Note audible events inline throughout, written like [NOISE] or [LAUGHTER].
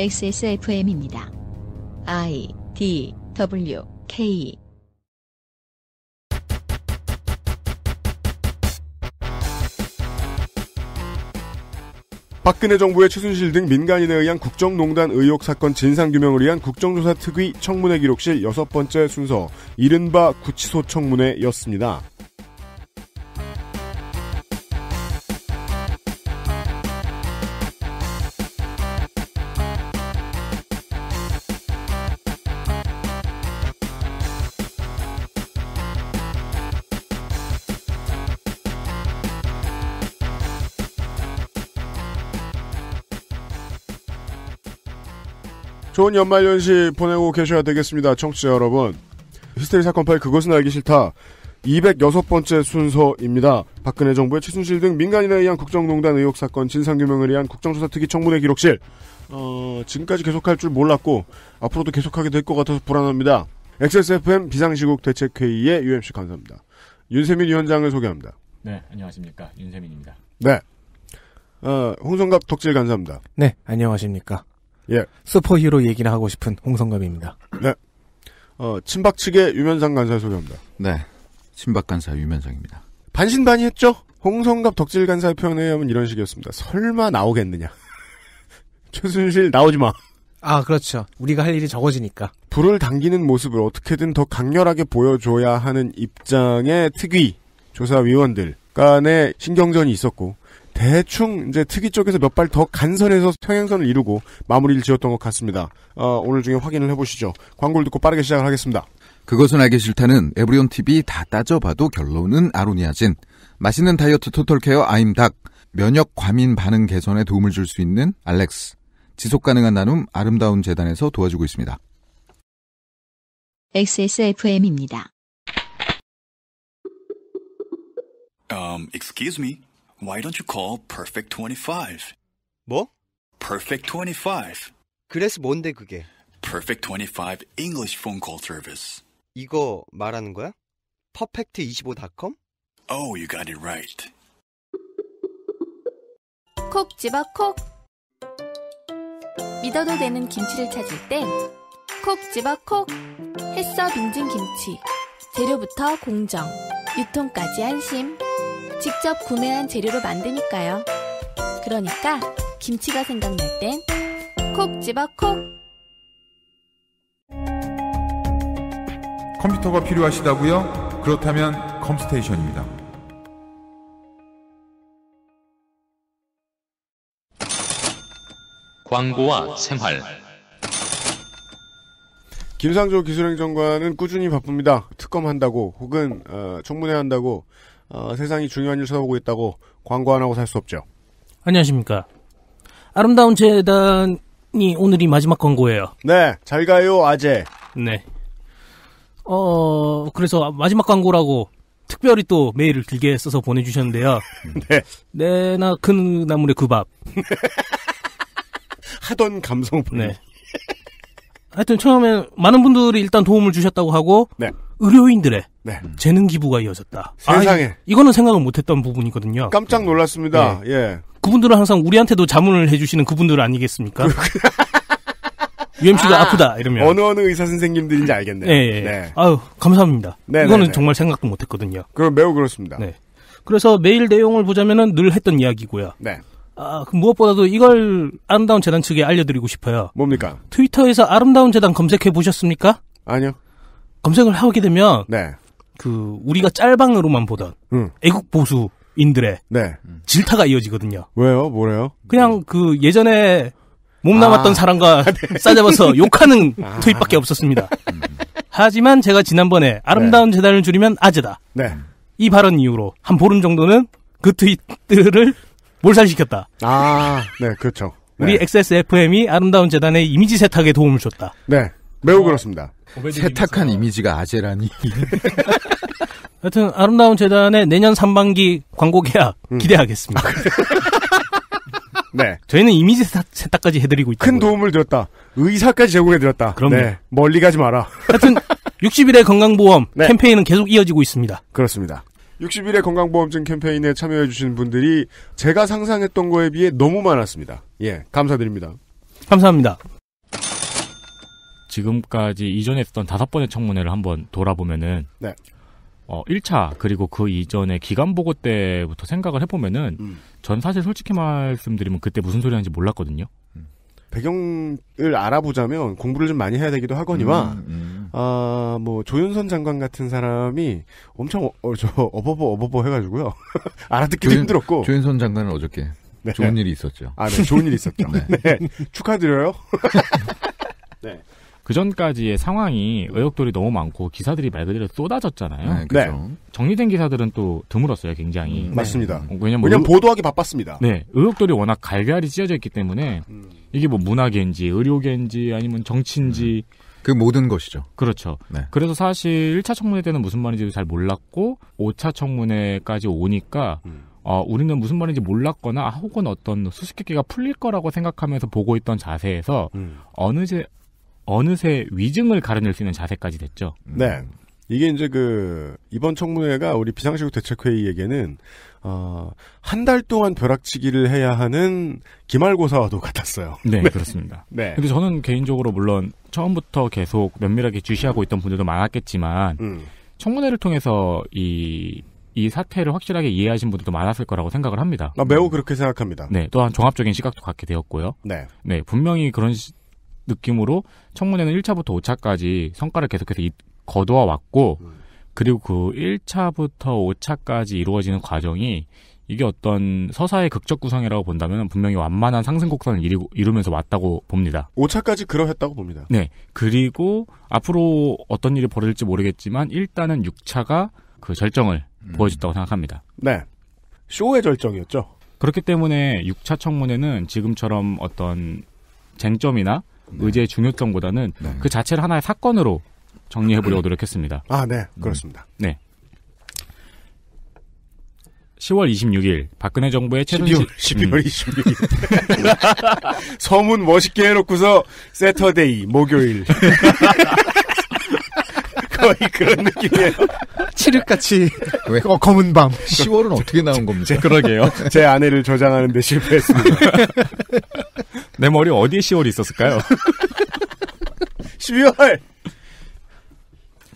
XSFM입니다. I D W K 박근혜 정부의 최순실 등 민간인에 의한 국정농단 의혹 사건 진상규명을 위한 국정조사 특위 청문회 기록실 여섯 번째 순서 이른바 구치소 청문회였습니다. 좋은 연말연시 보내고 계셔야 되겠습니다. 청취자 여러분. 히스테리 사건 파일 그것은 알기 싫다. 206번째 순서입니다. 박근혜 정부의 최순실 등 민간인에 의한 국정농단 의혹 사건 진상규명을 위한 국정조사 특위 청문회 기록실. 어, 지금까지 계속할 줄 몰랐고 앞으로도 계속하게 될 것 같아서 불안합니다. XSFM 비상시국 대책회의의 UMC 감사합니다. 윤세민 위원장을 소개합니다. 네, 안녕하십니까. 윤세민입니다. 네. 어, 홍성갑 덕질 감사합니다. 네, 안녕하십니까. 예. 슈퍼히로 얘기를 하고 싶은 홍성갑입니다. 네. 어, 친박 측의 유면상 간사 소개합니다. 네. 친박 간사 유면상입니다. 반신반의했죠? 홍성갑 덕질 간사의 표현에 의하면 이런 식이었습니다. 설마 나오겠느냐. [LAUGHS] 최순실 나오지 마. 아, 그렇죠. 우리가 할 일이 적어지니까. 불을 당기는 모습을 어떻게든 더 강렬하게 보여줘야 하는 입장의 특위, 조사위원들 간의 신경전이 있었고, 대충 이제 특위 쪽에서 몇 발 더 간선해서 평행선을 이루고 마무리를 지었던 것 같습니다. 어, 오늘 중에 확인을 해보시죠. 광고를 듣고 빠르게 시작을 하겠습니다. 그것은 알기 싫다는 에브리온 TV 다 따져봐도 결론은 아로니아진. 맛있는 다이어트 토털케어 아임닭. 면역 과민 반응 개선에 도움을 줄 수 있는 알렉스. 지속 가능한 나눔 아름다운 재단에서 도와주고 있습니다. XSFM입니다. Um, excuse me. Why don't you call Perfect 25? 뭐? Perfect 25. 그래서 뭔데 그게? Perfect 25 English phone call service. 이거 말하는 거야? perfect25.com? Oh, you got it right. 콕 집어 콕. 믿어도 되는 김치를 찾을 땐 콕 집어 콕. 햇서 빙진 김치. 재료부터 공정, 유통까지 안심. 직접 구매한 재료로 만드니까요. 그러니까 김치가 생각날 땐 콕 집어 콕! 컴퓨터가 필요하시다고요? 그렇다면 컴스테이션입니다. 광고와 생활 김상조 기술행정관은 꾸준히 바쁩니다. 특검한다고 혹은 어, 청문회 한다고 어, 세상이 중요한 일 쳐다보고 있다고 광고 안 하고 살 수 없죠. 안녕하십니까. 아름다운 재단이 오늘이 마지막 광고예요. 네, 잘 가요, 아재. 네. 어, 그래서 마지막 광고라고 특별히 또 메일을 길게 써서 보내주셨는데요. [LAUGHS] 네. 내나 네, 큰 나물의 그 밥. [LAUGHS] 하던 감성 보내. 네. 하여튼 처음에 많은 분들이 일단 도움을 주셨다고 하고. 네. 의료인들의 네. 재능 기부가 이어졌다. 세상에 아, 이거는 생각을 못했던 부분이거든요. 깜짝 놀랐습니다. 네. 예. 그분들은 항상 우리한테도 자문을 해주시는 그분들 아니겠습니까? [LAUGHS] UMC가 아~ 프다 이러면 어느 어느 의사 선생님들인지 알겠네요. 네, 예. 네. 아유 감사합니다. 네 이거는 네, 네. 정말 생각도 못했거든요. 그럼 매우 그렇습니다. 네. 그래서 매일 내용을 보자면늘 했던 이야기고요. 네. 아, 그 무엇보다도 이걸 아름다운 재단 측에 알려드리고 싶어요. 뭡니까? 트위터에서 아름다운 재단 검색해 보셨습니까? 아니요. 검색을 하게 되면 네. 그 우리가 짤방으로만 보던 음. 애국 보수인들의 네. 질타가 이어지거든요. 왜요? 뭐래요? 그냥 그 예전에 몸 아. 남았던 아. 사람과 [LAUGHS] 네. 싸잡아서 [LAUGHS] 욕하는 아. 투입밖에 없었습니다. 음. 하지만 제가 지난번에 아름다운 네. 재단을 줄이면 아재다. 네. 이 발언 이후로 한 보름 정도는 그 트윗들을 몰살시켰다. 아, 네, 그렇죠. 우리 XSFM이 네. 아름다운 재단의 이미지 세탁에 도움을 줬다. 네, 매우 어, 그렇습니다. 세탁한 이미지가 아재라니. [LAUGHS] 하여튼 아름다운 재단의 내년 3반기 광고 계약 음. 기대하겠습니다. 아, [LAUGHS] 네. 저희는 이미지 세탁까지 해드리고 있다. 큰 도움을 드렸다. 의사까지 제공해드렸다. 그럼 네. 멀리 가지 마라. 하여튼 60일의 [LAUGHS] 건강보험 네. 캠페인은 계속 이어지고 있습니다. 그렇습니다. 60일의 건강보험증 캠페인에 참여해주신 분들이 제가 상상했던 거에 비해 너무 많았습니다. 예, 감사드립니다. 감사합니다. 지금까지 이전에 했던 다섯 번의 청문회를 한번 돌아보면은 네. 어, 1차 그리고 그 이전에 기간 보고 때부터 생각을 해보면은 음. 전 사실 솔직히 말씀드리면 그때 무슨 소리 하는지 몰랐거든요. 음. 배경을 알아보자면 공부를 좀 많이 해야 되기도 하거니와 음, 음. 아뭐 조윤선 장관 같은 사람이 엄청 어, 저 어버버 어버버 해가지고요 [LAUGHS] 알아듣기도 조윤, 힘들었고 조윤선 장관은 어저께 네. 좋은 일이 있었죠. 아, 네, 좋은 일이 있었죠. [LAUGHS] 네. 네. 축하드려요. [LAUGHS] 네. 그 전까지의 상황이 의혹들이 너무 많고 기사들이 말 그대로 쏟아졌잖아요. 네, 그렇죠. 네. 정리된 기사들은 또 드물었어요, 굉장히. 음, 네. 맞습니다. 어, 왜냐면, 왜냐면 보도하기 바빴습니다. 네, 의혹들이 워낙 갈갈이 찢어져 있기 때문에 음. 이게 뭐 문화계인지 의료계인지 아니면 정치인지 음. 그 모든 것이죠. 그렇죠. 네. 그래서 사실 1차 청문회 때는 무슨 말인지도 잘 몰랐고 5차 청문회까지 오니까 음. 어, 우리는 무슨 말인지 몰랐거나 아, 혹은 어떤 수수께끼가 풀릴 거라고 생각하면서 보고 있던 자세에서 음. 어느 새 어느새 위증을 가려낼 수 있는 자세까지 됐죠. 네. 이게 이제 그 이번 청문회가 우리 비상시국 대책회의에게는 어, 한 달 동안 벼락치기를 해야 하는 기말고사와도 [LAUGHS] 같았어요. 네, 네, 그렇습니다. 네. 근데 저는 개인적으로 물론 처음부터 계속 면밀하게 주시하고 있던 분들도 많았겠지만 음. 청문회를 통해서 이, 이 사태를 확실하게 이해하신 분들도 많았을 거라고 생각을 합니다. 아, 매우 그렇게 생각합니다. 네, 또한 종합적인 시각도 갖게 되었고요. 네. 네, 분명히 그런 느낌으로 청문회는 1차부터 5차까지 성과를 계속해서 거두어 왔고 그리고 그 1차부터 5차까지 이루어지는 과정이 이게 어떤 서사의 극적 구성이라고 본다면 분명히 완만한 상승 곡선을 이루, 이루면서 왔다고 봅니다. 5차까지 그러했다고 봅니다. 네. 그리고 앞으로 어떤 일이 벌어질지 모르겠지만 일단은 6차가 그 절정을 음. 보여줬다고 생각합니다. 네. 쇼의 절정이었죠. 그렇기 때문에 6차 청문회는 지금처럼 어떤 쟁점이나 네. 의제의 중요성보다는 네. 그 자체를 하나의 사건으로 정리해 보려고 네. 노력했습니다. 아, 네. 그렇습니다. 음. 네. 10월 26일 박근혜 정부의 최순실 12월, 12월 26일 서문 멋있게 해놓고서 세터데이 목요일 [LAUGHS] 거의 그런 느낌이에요. [LAUGHS] 칠흑같이 왜 어, 검은 밤. 10월은 어떻게 나온 겁니까? 그러게요. [LAUGHS] 제 아내를 저장하는데 실패했습니다. [LAUGHS] 내 머리 어디에 10월이 있었을까요? 12월.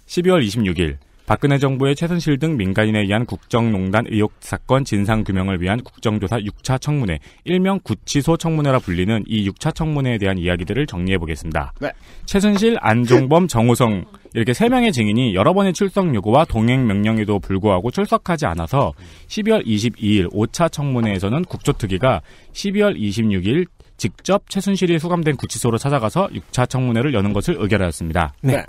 12월 26일 박근혜 정부의 최순실 등 민간인에 의한 국정농단 의혹 사건 진상규명을 위한 국정조사 6차 청문회, 일명 구치소 청문회라 불리는 이 6차 청문회에 대한 이야기들을 정리해보겠습니다. 네. 최순실, 안종범, 정호성 이렇게 세명의 증인이 여러 번의 출석 요구와 동행 명령에도 불구하고 출석하지 않아서 12월 22일 5차 청문회에서는 국조특위가 12월 26일 직접 최순실이 수감된 구치소로 찾아가서 6차 청문회를 여는 것을 의결하였습니다. 네. 네.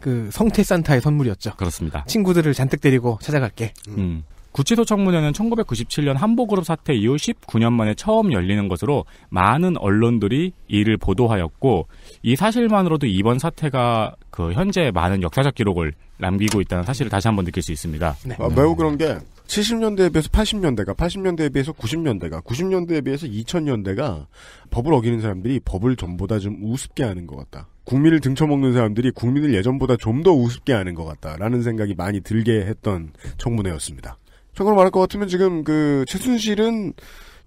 그 성태 산타의 선물이었죠. 그렇습니다. 친구들을 잔뜩 데리고 찾아갈게. 음. 음. 구치소 청문회는 1997년 한보그룹 사태 이후 19년 만에 처음 열리는 것으로 많은 언론들이 이를 보도하였고 이 사실만으로도 이번 사태가 그 현재 많은 역사적 기록을 남기고 있다는 사실을 다시 한번 느낄 수 있습니다. 네. 아, 매우 그런 게 70년대에 비해서 80년대가, 80년대에 비해서 90년대가, 90년대에 비해서 2000년대가 법을 어기는 사람들이 법을 전보다 좀 우습게 하는 것 같다. 국민을 등쳐먹는 사람들이 국민을 예전보다 좀 더 우습게 하는 것 같다라는 생각이 많이 들게 했던 청문회였습니다. 참고로 말할 것 같으면 지금 그 최순실은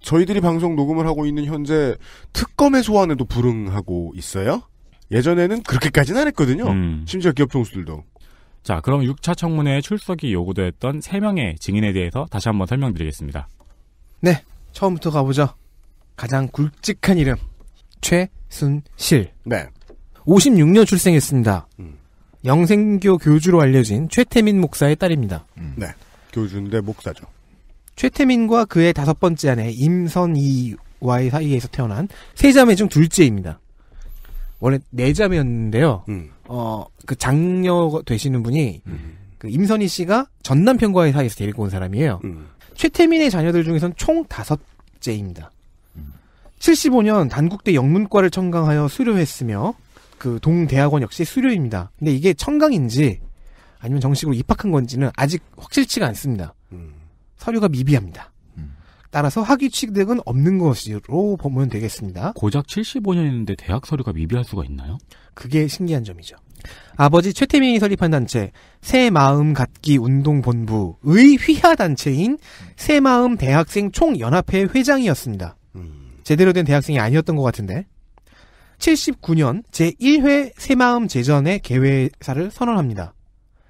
저희들이 방송 녹음을 하고 있는 현재 특검의 소환에도 불응하고 있어요. 예전에는 그렇게까지는 안 했거든요. 음. 심지어 기업 총수들도. 자, 그럼 6차 청문회에 출석이 요구됐던 3명의 증인에 대해서 다시 한번 설명드리겠습니다. 네, 처음부터 가보죠. 가장 굵직한 이름. 최순실. 네. 56년 출생했습니다. 음. 영생교 교주로 알려진 최태민 목사의 딸입니다. 음. 네. 교주인데 목사죠. 최태민과 그의 다섯 번째 아내 임선이와의 사이에서 태어난 세 자매 중 둘째입니다. 원래 네 자매였는데요. 음. 어, 그 장녀 되시는 분이 음. 그 임선희 씨가 전 남편과의 사이에서 데리고 온 사람이에요. 음. 최태민의 자녀들 중에선 총 다섯째입니다. 75년 단국대 영문과를 청강하여 수료했으며 그 동대학원 역시 수료입니다. 근데 이게 청강인지 아니면 정식으로 입학한 건지는 아직 확실치가 않습니다. 음. 서류가 미비합니다. 따라서 학위 취득은 없는 것으로 보면 되겠습니다. 고작 75년인데 대학 서류가 미비할 수가 있나요? 그게 신기한 점이죠. 아버지 최태민이 설립한 단체 새마음 갖기 운동 본부의 휘하 단체인 새마음 대학생 총연합회 회장이었습니다. 제대로 된 대학생이 아니었던 것 같은데 79년 제1회 새마음 재전의 개회사를 선언합니다.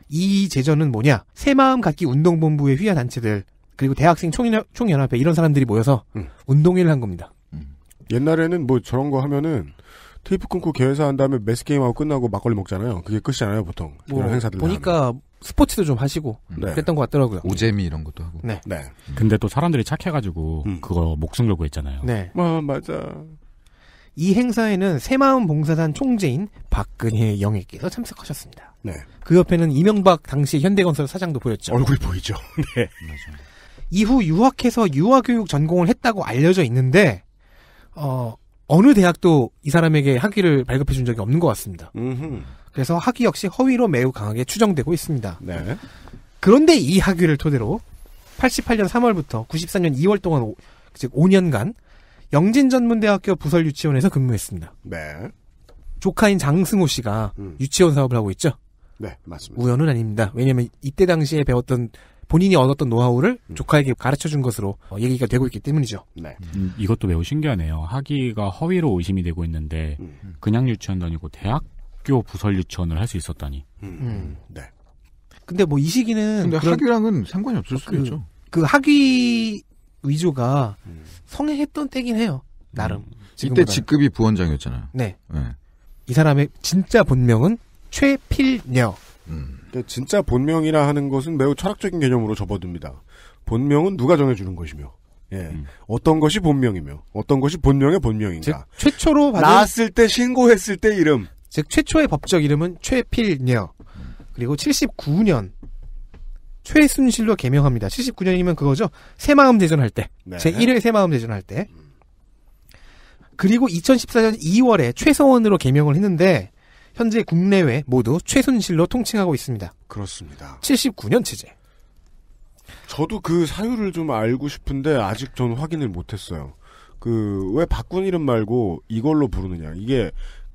이재전은 뭐냐? 새마음 갖기 운동본부의 휘하 단체들 그리고 대학생 총연, 합회 이런 사람들이 모여서 음. 운동회를 한 겁니다. 음. 옛날에는 뭐 저런 거 하면은 테이프 끊고 개회사 한 다음에 매스 게임하고 끝나고 막걸리 먹잖아요. 그게 끝이잖아요, 보통. 뭐 이런 행사들 보니까 하면. 스포츠도 좀 하시고 음. 네. 그랬던 것 같더라고요. 오재미 이런 것도 하고. 네. 네. 음. 근데 또 사람들이 착해가지고 음. 그거 목숨 걸고 했잖아요. 네. 아, 맞아. 이 행사에는 새마음 봉사단 총재인 박근혜 영예께서 참석하셨습니다. 네. 그 옆에는 이명박 당시 현대건설 사장도 보였죠. 얼굴 보이죠. [LAUGHS] 네. 맞아요. 이후 유학해서 유아교육 전공을 했다고 알려져 있는데 어, 어느 대학도 이 사람에게 학위를 발급해 준 적이 없는 것 같습니다. 음흠. 그래서 학위 역시 허위로 매우 강하게 추정되고 있습니다. 네. 그런데 이 학위를 토대로 88년 3월부터 94년 2월 동안 오, 즉 5년간 영진전문대학교 부설 유치원에서 근무했습니다. 네. 조카인 장승호 씨가 음. 유치원 사업을 하고 있죠. 네, 맞습니다. 우연은 아닙니다. 왜냐면 하 이때 당시에 배웠던 본인이 얻었던 노하우를 음. 조카에게 가르쳐 준 것으로 어, 얘기가 되고 있기 때문이죠. 네. 음, 이것도 매우 신기하네요. 학위가 허위로 의심이 되고 있는데 음. 그냥 유치원 다니고 대학교 부설 유치원을 할 수 있었다니. 음. 음. 네. 근데 뭐 이 시기는 근데 그런, 학위랑은 상관이 없을 수도 그, 있죠. 그 학위 위조가 음. 성행했던 때긴 해요. 나름. 이때 직급이 부원장이었잖아요. 네. 네. 이 사람의 진짜 본명은 최필녀. 음. 그 진짜 본명이라 하는 것은 매우 철학적인 개념으로 접어듭니다. 본명은 누가 정해주는 것이며, 예, 음. 어떤 것이 본명이며, 어떤 것이 본명의 본명인가. 최초로 받은... 낳았을 때 신고했을 때 이름. 즉 최초의 법적 이름은 최필녀. 그리고 79년 최순실로 개명합니다. 79년이면 그거죠. 새마음 대전할 때. 네. 제1회 새마음 대전할 때. 그리고 2014년 2월에 최성원으로 개명을 했는데 현재 국내외 모두 최순실로 통칭하고 있습니다. 그렇습니다. 79년 체제. 저도 그 사유를 좀 알고 싶은데 아직 전 확인을 못했어요. 그왜 바꾼 이름 말고 이걸로 부르느냐 이게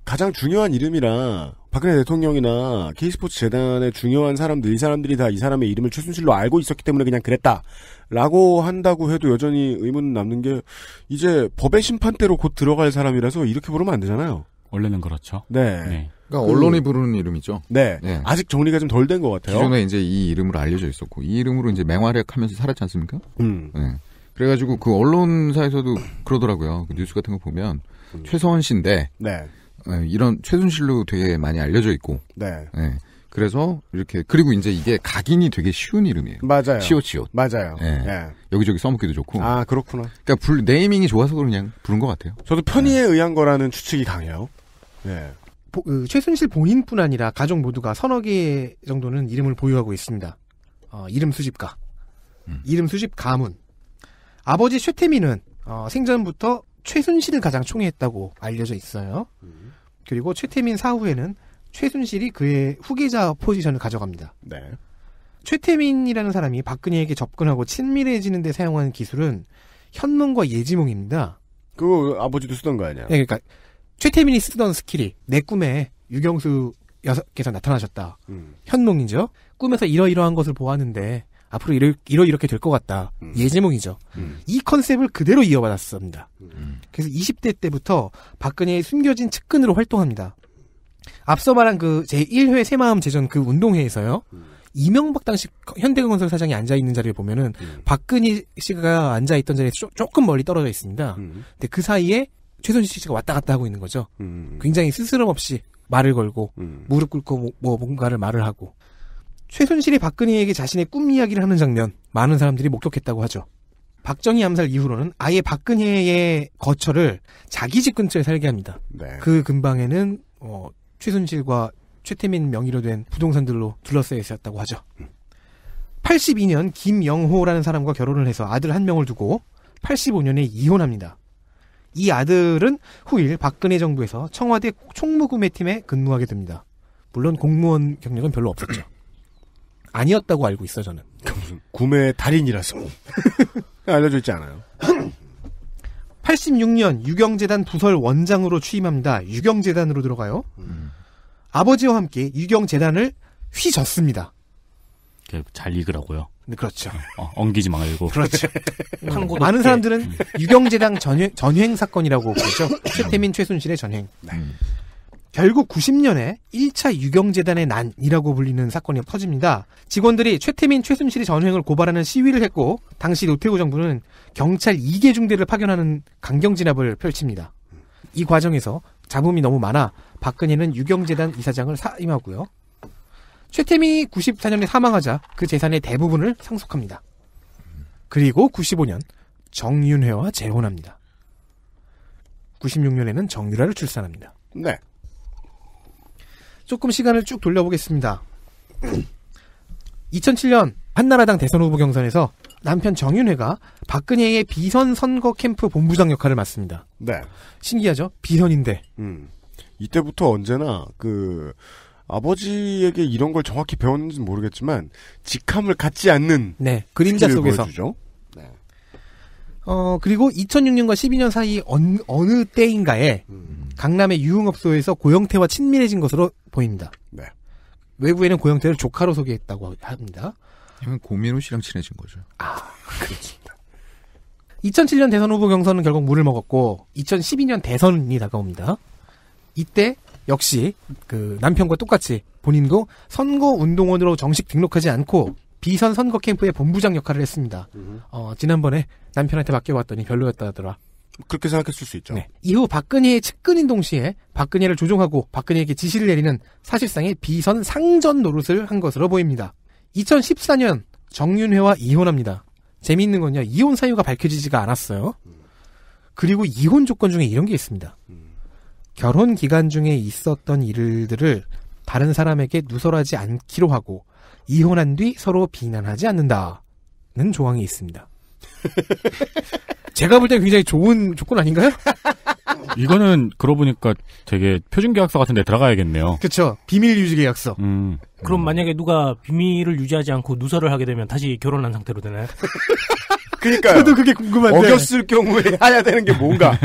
가장 중요한 이름이라 박근혜 대통령이나 K스포츠 재단의 중요한 사람들 이 사람들이 다 이 사람의 이름을 최순실로 알고 있었기 때문에 그냥 그랬다라고 한다고 해도 여전히 의문은 남는 게 이제 법의 심판대로 곧 들어갈 사람이라서 이렇게 부르면 안 되잖아요. 원래는 그렇죠. 네. 네. 그러니까 그 언론이 부르는 이름이죠. 네. 네. 아직 정리가 좀 덜 된 것 같아요. 기존에 이제 이 이름으로 알려져 있었고 이 이름으로 이제 맹활약하면서 살았지 않습니까? 음. 네. 그래가지고 그 언론사에서도 그러더라고요. 그 뉴스 같은 거 보면 음. 최서원 씨인데 네. 네. 이런 최순실로 되게 많이 알려져 있고. 네. 네. 그래서 이렇게 그리고 이제 이게 각인이 되게 쉬운 이름이에요. 맞아요. 시옷시옷. 맞아요. 예. 예. 여기저기 써먹기도 좋고. 아 그렇구나. 그러니까 불 네이밍이 좋아서 그냥 부른 것 같아요. 저도 편의에 예. 의한 거라는 추측이 강해요. 예. 그 최순실 본인뿐 아니라 가족 모두가 서너 개 정도는 이름을 보유하고 있습니다. 어, 이름 수집가, 음. 이름 수집 가문. 아버지 최태민은 어, 생전부터 최순실을 가장 총애했다고 알려져 있어요. 음. 그리고 최태민 사후에는 최순실이 그의 후계자 포지션을 가져갑니다. 네. 최태민이라는 사람이 박근혜에게 접근하고 친밀해지는 데 사용하는 기술은 현몽과 예지몽입니다. 그거 아버지도 쓰던 거 아니야? 네, 그러니까 최태민이 쓰던 스킬이 내 꿈에 유경수 여사께서 나타나셨다. 음. 현몽이죠. 꿈에서 이러이러한 것을 보았는데 앞으로 이러, 이러 이렇게 될 것 같다. 음. 예제몽이죠 음. 이 컨셉을 그대로 이어받았습니다. 음. 그래서 20대 때부터 박근혜의 숨겨진 측근으로 활동합니다. 앞서 말한 그 제1회 새마음 재전 그 운동회에서요. 음. 이명박 당시 현대건설 사장이 앉아 있는 자리를 보면은 음. 박근혜 씨가 앉아 있던 자리에서 조, 금 멀리 떨어져 있습니다. 근데 그 사이에 최순실 씨가 왔다 갔다 하고 있는 거죠. 음. 굉장히 스스럼 없이 말을 걸고 음. 무릎 꿇고 뭐, 뭐 뭔가를 말을 하고 최순실이 박근혜에게 자신의 꿈 이야기를 하는 장면 많은 사람들이 목격했다고 하죠. 박정희 암살 이후로는 아예 박근혜의 거처를 자기 집 근처에 살게 합니다. 네. 그 근방에는 어, 최순실과 최태민 명의로 된 부동산들로 둘러싸여 있었다고 하죠. 82년 음. 김영호라는 사람과 결혼을 해서 아들 한 명을 두고 85년에 이혼합니다. 이 아들은 후일 박근혜 정부에서 청와대 총무구매팀에 근무하게 됩니다. 물론 공무원 경력은 별로 없었죠. [CLEARS THROAT] 아니었다고 알고 있어 저는. 무슨 구매 달인이라서 [LAUGHS] 알려져 있지 않아요. 86년 [CLEARS THROAT] 유경재단 부설 원장으로 취임합니다. 유경재단으로 들어가요. 음. 아버지와 함께 유경재단을 휘졌습니다. 잘 읽으라고요. 네, 그렇죠. 어, 엉기지 말고. 그렇죠. [LAUGHS] 음, 많은 사람들은 음. 유경재당 전횡, 전횡 사건이라고 보죠 최태민 최순실의 전횡. 네. 음. 결국 90년에 1차 유경재단의 난이라고 불리는 사건이 터집니다. 직원들이 최태민 최순실이 전횡을 고발하는 시위를 했고 당시 노태우 정부는 경찰 2개 중대를 파견하는 강경 진압을 펼칩니다. 이 과정에서 잡음이 너무 많아 박근혜는 유경재단 이사장을 사임하고요. 최태민이 94년에 사망하자 그 재산의 대부분을 상속합니다. 그리고 95년 정윤회와 재혼합니다. 96년에는 정유라를 출산합니다. 네. 조금 시간을 쭉 돌려보겠습니다. 2007년 한나라당 대선 후보 경선에서 남편 정윤회가 박근혜의 비선 선거 캠프 본부장 역할을 맡습니다. 네. 신기하죠? 비선인데. 음. 이때부터 언제나 그 아버지에게 이런 걸 정확히 배웠는지는 모르겠지만 직함을 갖지 않는 네 그림자 속에서 네. 어 그리고 2006년과 12년 사이 어느, 어느 때인가에 음. 강남의 유흥업소에서 고영태와 친밀해진 것으로 보입니다. 네. 외부에는 고영태를 조카로 소개했다고 합니다. 그러면 고민호 씨랑 친해진 거죠. 아 그렇습니다. 2007년 대선 후보 경선은 결국 물을 먹었고 2012년 대선이 다가옵니다. 이때 역시 그 남편과 똑같이 본인도 선거 운동원으로 정식 등록하지 않고 비선 선거 캠프의 본부장 역할을 했습니다. 음. 어, 지난번에 남편한테 맡겨봤더니 별로였다더라. 그렇게 생각했을 수 있죠. 네. 이후 박근혜의 측근인 동시에 박근혜를 조종하고 박근혜에게 지시를 내리는 사실상의 비선 상전 노릇을 한 것으로 보입니다. 2014년 정윤회와 이혼합니다. 재미있는 건요, 이혼 사유가 밝혀지지가 않았어요. 음. 그리고 이혼 조건 중에 이런 게 있습니다. 음. 결혼 기간 중에 있었던 일들을 다른 사람에게 누설하지 않기로 하고 이혼한 뒤 서로 비난하지 않는다는 조항이 있습니다. [LAUGHS] 제가 볼 때 굉장히 좋은 조건 아닌가요? 이거는 그러고 보니까 되게 표준 계약서 같은 데 들어가야겠네요. 그렇죠. 비밀 유지 계약서. 음. 그럼 음. 만약에 누가 비밀을 유지하지 않고 누설을 하게 되면 다시 결혼한 상태로 되나요? [LAUGHS] 그러니까요. 저도 그게 궁금한데. 어겼을 경우에 해야 되는 게 뭔가. [LAUGHS]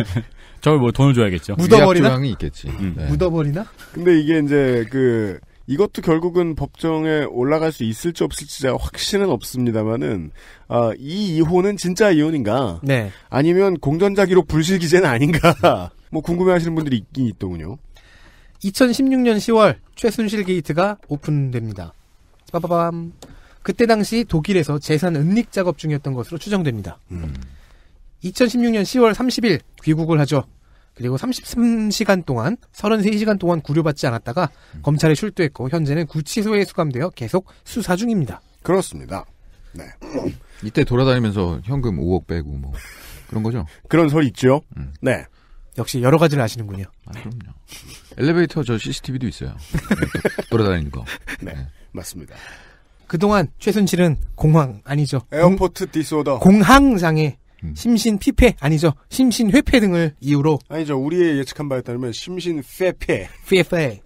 저걸 뭐 돈을 줘야겠죠. 묻어버리나? 이 있겠지. 음. 네. 묻어버리나? 근데 이게 이제 그 이것도 결국은 법정에 올라갈 수 있을지 없을지 제가 확신은 없습니다만은 아, 이 이혼은 진짜 이혼인가? 네. 아니면 공전자 기록 불실 기제는 아닌가? [LAUGHS] 뭐 궁금해하시는 분들이 있긴 있더군요. 2016년 10월 최순실 게이트가 오픈됩니다. 빠바밤. 그때 당시 독일에서 재산 은닉 작업 중이었던 것으로 추정됩니다. 음. 2016년 10월 30일 귀국을 하죠. 그리고 33시간 동안 33시간 동안 구류받지 않았다가 음. 검찰에 출두했고 현재는 구치소에 수감되어 계속 수사 중입니다. 그렇습니다. 네. 이때 돌아다니면서 현금 5억 빼고 뭐 그런 거죠? 그런 소리 있죠. 음. 네. 역시 여러 가지를 아시는군요. 아, 그럼요. 엘리베이터 저 CCTV도 있어요. 네, 돌아다니는 거. 네. 네. 맞습니다. 그동안 최순실은 공황 아니죠. 에어포트 디소더. 공항장애 음. 심신 피폐 아니죠 심신 회폐 등을 이유로 아니죠 우리의 예측한 바에 따르면 심신 폐폐 폐폐 네.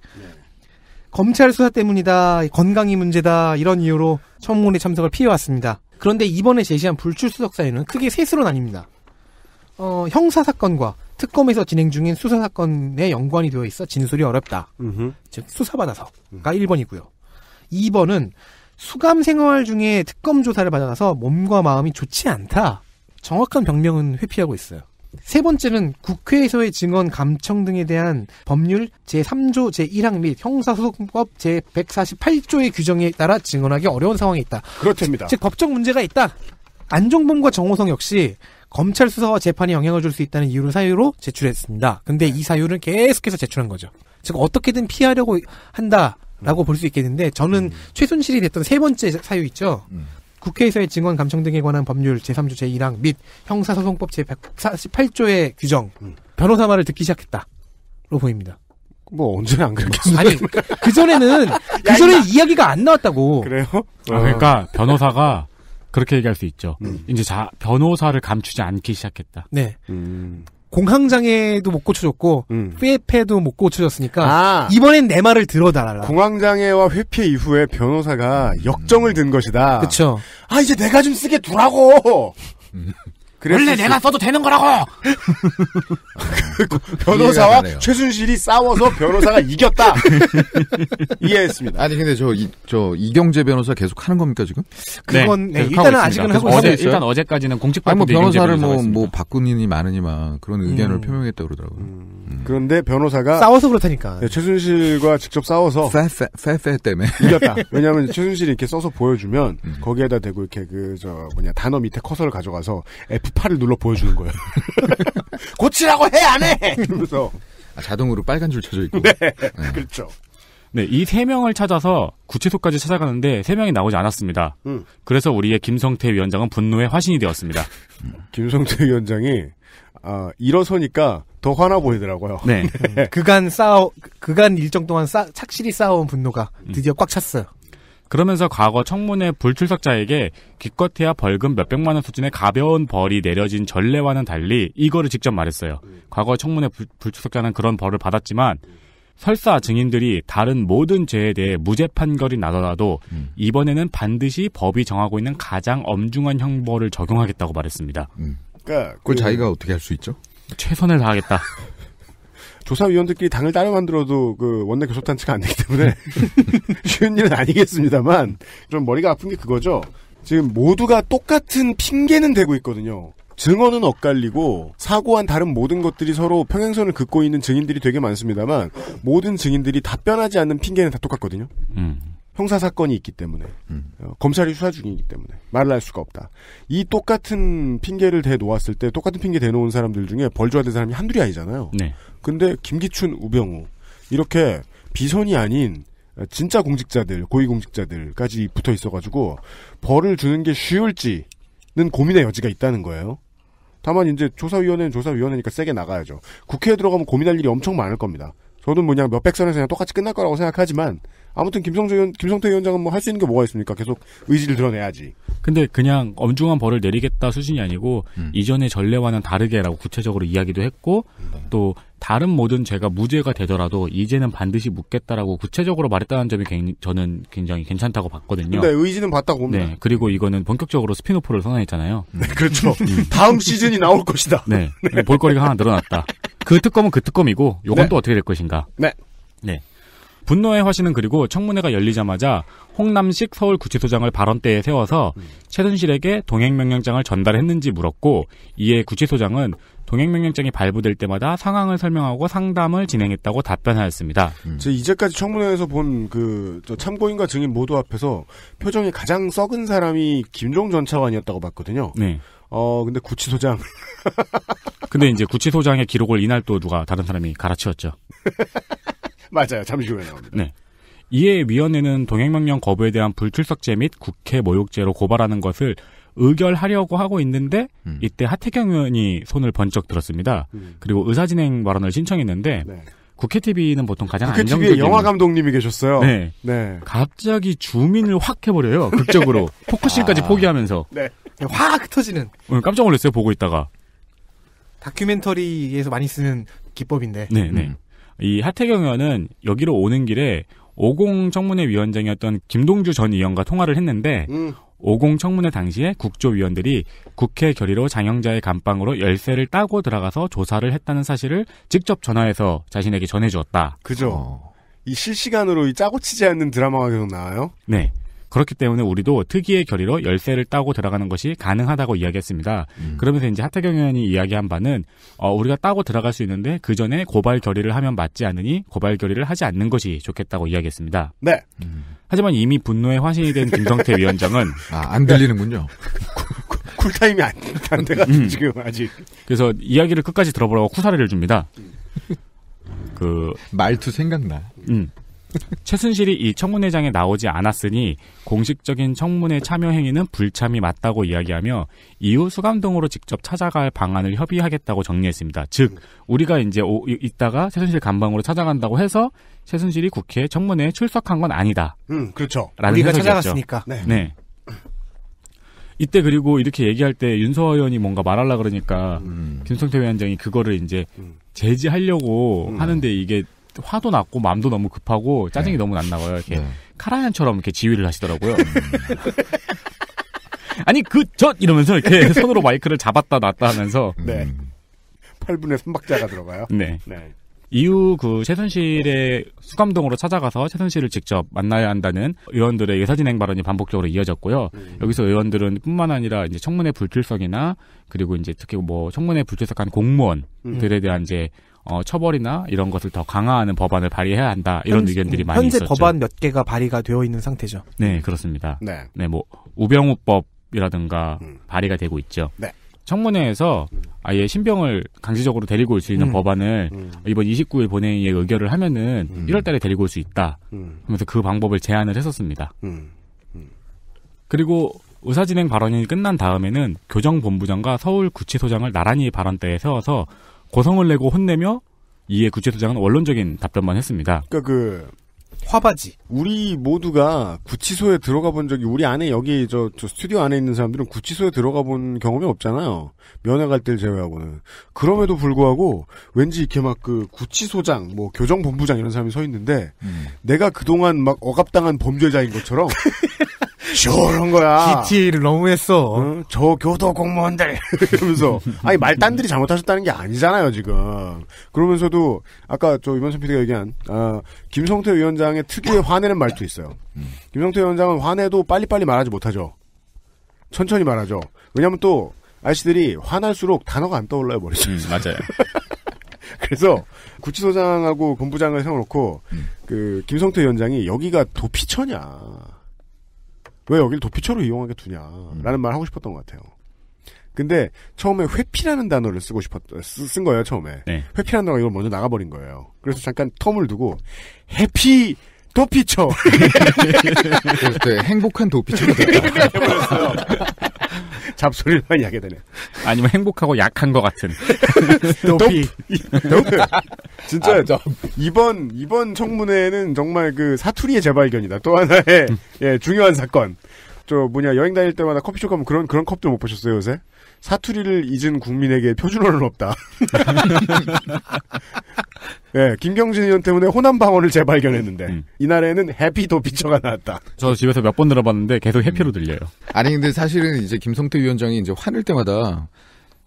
검찰 수사 때문이다 건강이 문제다 이런 이유로 청문회 참석을 피해왔습니다 그런데 이번에 제시한 불출수석 사유는 크게 셋으로 나뉩니다 어, 형사 사건과 특검에서 진행 중인 수사 사건에 연관이 되어 있어 진술이 어렵다 음흠. 즉 수사받아서가 음. 1번이고요 2번은 수감 생활 중에 특검 조사를 받아서 몸과 마음이 좋지 않다. 정확한 병명은 회피하고 있어요. 세 번째는 국회에서의 증언 감청 등에 대한 법률 제3조 제1항 및 형사소송법 제148조의 규정에 따라 증언하기 어려운 상황이 있다. 그렇답니다. 즉, 법적 문제가 있다. 안종범과 정호성 역시 검찰 수사와 재판에 영향을 줄 수 있다는 이유로 사유로 제출했습니다. 근데 이 사유를 계속해서 제출한 거죠. 즉 어떻게든 피하려고 한다라고 볼 수 있겠는데 저는 음. 최순실이 됐던 세 번째 사유 있죠. 음. 국회에서의 증언 감청 등에 관한 법률 제3조 제1항 및 형사소송법 제148조의 규정 음. 변호사 말을 듣기 시작했다로 보입니다. 뭐 언제 안 그랬겠어요? 뭐, 아니 그 전에는 [LAUGHS] 그 전에 이야기가 안 나왔다고. 그래요? 아, 어. 그러니까 변호사가 그렇게 얘기할 수 있죠. 음. 이제 자 변호사를 감추지 않기 시작했다. 네. 음. 공황장애도 못 고쳐줬고 음. 회폐도 못 고쳐줬으니까 아. 이번엔 내 말을 들어달라. 공황장애와 회피 이후에 변호사가 역정을 든 것이다. 그렇죠. 아 이제 내가 좀 쓰게 두라고. [LAUGHS] 원래 수... 내가 써도 되는 거라고. [LAUGHS] 변호사와 최순실이 싸워서 변호사가 이겼다. [LAUGHS] 이해했습니다. 아니 근데 저, 이, 저 이경재 변호사 계속 하는 겁니까 지금? 그건 네, 네, 일단은 아직은 하고 어제 있어요? 일단 어제까지는 공식 발표 뭐 변호사를 뭐뭐 뭐 바꾼 일이 많으니만 그런 음. 의견을 음. 표명했다 그러더라고요. 음. 음. 그런데 변호사가 싸워서 그렇다니까. 네, 최순실과 직접 싸워서 페페페 때문에 이겼다. [LAUGHS] 왜냐하면 최순실이 이렇게 써서 보여주면 음. 거기에다 대고 이렇게 그 저 뭐냐 단어 밑에 커서를 가져가서 F s f 8을 눌러 보여주는 거예요. [LAUGHS] 고치라고 해 안 해. [LAUGHS] 이러면서 아, 자동으로 빨간 줄 쳐져 있고. 네, 네. [LAUGHS] 그렇죠. 네, 이 세 명을 찾아서 구치소까지 찾아가는데 세 명이 나오지 않았습니다. 음. 그래서 우리의 김성태 위원장은 분노의 화신이 되었습니다. 김성태 위원장이 아, 일어서니까 더 화나 보이더라고요. 네. 그간 쌓아 그간 일정 동안 쌓 착실히 싸워온 분노가 드디어 음. 꽉 찼어요. 그러면서 과거 청문회 불출석자에게 기껏해야 벌금 몇백만 원 수준의 가벼운 벌이 내려진 전례와는 달리 이거를 직접 말했어요. 과거 청문회 불, 출석자는 그런 벌을 받았지만 설사 증인들이 다른 모든 죄에 대해 무죄 판결이 나더라도 음. 이번에는 반드시 법이 정하고 있는 가장 엄중한 형벌을 적용하겠다고 말했습니다. 음. 그러니까 그걸 그... 자기가 어떻게 할 수 있죠? 최선을 다하겠다. [LAUGHS] 조사위원들끼리 당을 따로 만들어도 그 원내 교섭단체가 안 되기 때문에 [LAUGHS] 쉬운 일은 아니겠습니다만 좀 머리가 아픈 게 그거죠. 지금 모두가 똑같은 핑계는 대고 있거든요. 증언은 엇갈리고 사고한 다른 모든 것들이 서로 평행선을 긋고 있는 증인들이 되게 많습니다만 모든 증인들이 답변하지 않는 핑계는 다 똑같거든요. 음. 형사 사건이 있기 때문에 음. 어, 검찰이 수사 중이기 때문에 말을 할 수가 없다. 이 똑같은 핑계를 대 놓았을 때 똑같은 핑계 대 놓은 사람들 중에 벌줘야될 사람이 한둘이 아니잖아요. 네. 근데 김기춘, 우병우 이렇게 비선이 아닌 진짜 공직자들, 고위공직자들까지 붙어 있어가지고 벌을 주는 게 쉬울지는 고민의 여지가 있다는 거예요. 다만 이제 조사위원회는 조사위원회니까 세게 나가야죠. 국회에 들어가면 고민할 일이 엄청 많을 겁니다. 저는 뭐냐 몇백 선에서 그냥 똑같이 끝날 거라고 생각하지만 아무튼 김성태, 위원, 김성태 위원장은 뭐 할 수 있는 게 뭐가 있습니까? 계속 의지를 드러내야지. 근데 그냥 엄중한 벌을 내리겠다 수준이 아니고 음. 이전의 전례와는 다르게라고 구체적으로 이야기도 했고 네. 또 다른 모든 죄가 무죄가 되더라도 이제는 반드시 묻겠다라고 구체적으로 말했다는 점이 저는 굉장히 괜찮다고 봤거든요. 네, 의지는 봤다고 봅니다. 네, 그리고 이거는 본격적으로 스피노프를 선언했잖아요. 네, [LAUGHS] 그렇죠. 음. 다음 시즌이 나올 것이다. 네, [LAUGHS] 네, 볼거리가 하나 늘어났다. 그 특검은 그 특검이고 요건 네. 또 어떻게 될 것인가. 네. 네. 분노의 화신은 그리고 청문회가 열리자마자 홍남식 서울구치소장을 발언대에 세워서 음. 최순실에게 동행명령장을 전달했는지 물었고 이에 구치소장은 동행명령장이 발부될 때마다 상황을 설명하고 상담을 진행했다고 답변하였습니다. 음. 이제까지 청문회에서 본 그 참고인과 증인 모두 앞에서 표정이 가장 썩은 사람이 김종 전 차관이었다고 봤거든요. 네. 어 근데 구치소장. [LAUGHS] 근데 이제 구치소장의 기록을 이날 또 누가 다른 사람이 갈아치웠죠. [LAUGHS] [LAUGHS] 맞아요. 잠시 후에 나옵니다. 네. 이에 위원회는 동행명령 거부에 대한 불출석죄 및 국회 모욕죄로 고발하는 것을 의결하려고 하고 있는데 음. 이때 하태경 의원이 손을 번쩍 들었습니다. 음. 그리고 의사진행 발언을 신청했는데 네. 국회 TV는 보통 가장 국회 안정적인 TV에 영화 감독님이 계셨어요. 네. 네. 갑자기 주민을 확 해버려요. 극적으로 [LAUGHS] 포커싱까지 아... 포기하면서 네. 확 네, 터지는. 어, 깜짝 놀랐어요 보고 있다가. 다큐멘터리에서 많이 쓰는 기법인데. 네, 네. 음. 이 하태경 의원은 여기로 오는 길에 오공 청문회 위원장이었던 김동주 전 의원과 통화를 했는데 음. 오공 청문회 당시에 국조위원들이 국회 결의로 장영자의 감방으로 열쇠를 따고 들어가서 조사를 했다는 사실을 직접 전화해서 자신에게 전해주었다. 그죠. 어. 이 실시간으로 이 짜고 치지 않는 드라마가 계속 나와요? 네. 그렇기 때문에 우리도 특이의 결의로 열쇠를 따고 들어가는 것이 가능하다고 이야기했습니다. 음. 그러면서 이제 하태경 의원이 이야기한 바는 어, 우리가 따고 들어갈 수 있는데 그 전에 고발 결의를 하면 맞지 않으니 고발 결의를 하지 않는 것이 좋겠다고 이야기했습니다. 네. 음. 하지만 이미 분노의 화신이 된 김성태 위원장은 [LAUGHS] 아, 안 들리는군요. [LAUGHS] 쿨타임이 안, 안 돼가지고 음. 지금 아직. 그래서 이야기를 끝까지 들어보라고 쿠사리를 줍니다. 그 말투 생각나. 음. 최순실이 이 청문회장에 나오지 않았으니 공식적인 청문회 참여 행위는 불참이 맞다고 이야기하며 이후 수감등으로 직접 찾아갈 방안을 협의하겠다고 정리했습니다. 즉 우리가 이제 오, 있다가 최순실 감방으로 찾아간다고 해서 최순실이 국회 청문회에 출석한 건 아니다. 음, 그렇죠. 우리가 해석이었죠. 찾아갔으니까. 네. 네. 이때 그리고 이렇게 얘기할 때 윤서호 의원이 뭔가 말하려 그러니까 음. 김성태 위원장이 그거를 이제 제지하려고 음. 하는데 이게 화도 났고 마음도 너무 급하고 짜증이 네. 너무 났나 봐요. 이렇게 네. 카라얀처럼 이렇게 지휘를 하시더라고요. 음. [LAUGHS] 아니 그저 이러면서 이렇게 [LAUGHS] 손으로 마이크를 잡았다 놨다 하면서 음. 네. 8분의 3박자가 들어가요. 네. 네. 이후 그 최순실의 수감동으로 찾아가서 최순실을 직접 만나야 한다는 의원들의 예사진행 발언이 반복적으로 이어졌고요. 음. 여기서 의원들은 뿐만 아니라 이제 청문회 불출석이나 그리고 이제 특히 뭐 청문회 불출석한 공무원들에 음. 대한 이제 어, 처벌이나 이런 것을 더 강화하는 법안을 발의해야 한다 이런 현재, 의견들이 음, 많이 현재 있었죠. 현재 법안 몇 개가 발의가 되어 있는 상태죠. 네 그렇습니다. 네, 네뭐 우병우법이라든가 음. 발의가 되고 있죠. 네. 청문회에서 아예 신병을 강제적으로 데리고 올 수 있는 음. 법안을 음. 이번 29일 본회의에 의결을 하면은 1월달에 음. 데리고 올 수 있다 음. 하면서 그 방법을 제안을 했었습니다. 그리고 의사진행 발언이 끝난 다음에는 교정본부장과 서울구치소장을 나란히 발언대에 세워서 고성을 내고 혼내며 이에 구치소장은 원론적인 답변만 했습니다. 그러니까 그 화바지. 우리 모두가 구치소에 들어가 본 적이 우리 안에 여기 저, 저 스튜디오 안에 있는 사람들은 구치소에 들어가 본 경험이 없잖아요. 면회 갈 때를 제외하고는. 그럼에도 불구하고 왠지 이렇게 막 그 구치소장, 뭐 교정본부장 이런 사람이 서 있는데 음. 내가 그동안 막 억압당한 범죄자인 것처럼 [LAUGHS] 쇼런 거야. GTA를 너무했어. 응? 저 교도 공무원들 [LAUGHS] 이러면서 아니 말단들이 잘못하셨다는 게 아니잖아요 지금. 그러면서도 아까 저 이만선 PD가 얘기한 아, 김성태 위원장의 특유의 화내는 말투 있어요. 김성태 위원장은 화내도 빨리빨리 말하지 못하죠. 천천히 말하죠. 왜냐하면 또 아저씨들이 화날수록 단어가 안 떠올라요 머릿속에. 음, 맞아요. [LAUGHS] 그래서 구치소장하고 본부장을 세워놓고 음. 그 김성태 위원장이 여기가 도피처냐. 왜 여길 도피처로 이용하게 두냐라는 음. 말 하고 싶었던 것 같아요. 근데 처음에 회피라는 단어를 쓰고 싶었 쓴 거예요 처음에 네. 회피라는 단어가 이걸 먼저 나가버린 거예요. 그래서 잠깐 텀을 두고 해피 도피처. 네, [LAUGHS] 행복한 도피처가 되었어요. [LAUGHS] 잡소리를 많이 하게 되네. 아니면 행복하고 약한 것 같은. [LAUGHS] 높피 [LAUGHS] 네. 진짜 아, 이번 이번 청문회는 정말 그 사투리의 재발견이다. 또 하나의 음. 예, 중요한 사건. 저 뭐냐 여행 다닐 때마다 커피숍 가면 그런 그런 컵도 못 보셨어요 요새? 사투리를 잊은 국민에게 표준어는 없다. [LAUGHS] 예, 김경진 의원 때문에 호남 방언을 재발견했는데 음. 이날에는 해피도 비처가 나왔다. 저 집에서 몇 번 들어봤는데 계속 해피로 들려요. 아니 근데 사실은 이제 김성태 위원장이 이제 화낼 때마다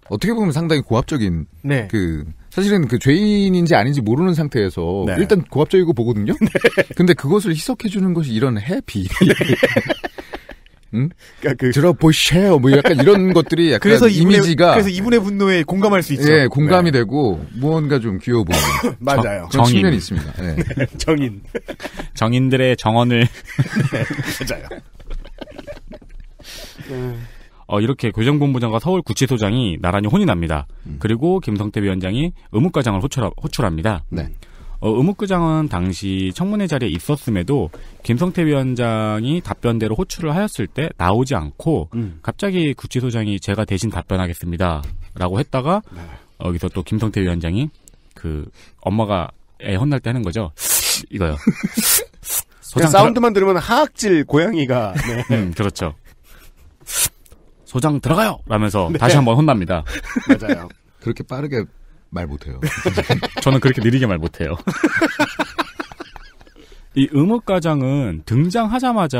어떻게 보면 상당히 고압적인 네. 그 사실은 그 죄인인지 아닌지 모르는 상태에서 네. 일단 고압적이고 보거든요. [LAUGHS] 네. 근데 그것을 희석해 주는 것이 이런 해피. [LAUGHS] 음? 그러니까 그 들어보셔요. 뭐 약간 이런 [LAUGHS] 것들이 약간 그래서 이분의, 이미지가 그래서 이분의 분노에 공감할 수 있죠. 예, 공감이 네. 되고 무언가 좀 귀여워 보이는 [LAUGHS] 맞아요. 정, 정인 있습니다. 예. [LAUGHS] 네. 정인 정인들의 정언을 네, 맞아요. 음. 어, 이렇게 교정본부장과 서울구치소장이 나란히 혼이 납니다. 음. 그리고 김성태 위원장이 의무과장을 호출, 호출합니다. 네. 어, 의무구 장은 당시 청문회 자리에 있었음에도 김성태 위원장이 답변대로 호출을 하였을 때 나오지 않고 음. 갑자기 구치소장이 제가 대신 답변하겠습니다라고 했다가 네. 여기서 또 김성태 위원장이 그 엄마가 애 혼날 때 하는 거죠. 이거요. [LAUGHS] 그 소장 사운드만 들으면 하악질 고양이가 네. 음, 그렇죠. 소장 들어가요 라면서 네. 다시 한 번 혼납니다. 맞아요. 그렇게 빠르게 말 못해요. [LAUGHS] 저는 그렇게 느리게 말 못해요. [LAUGHS] 이음악과장은 등장하자마자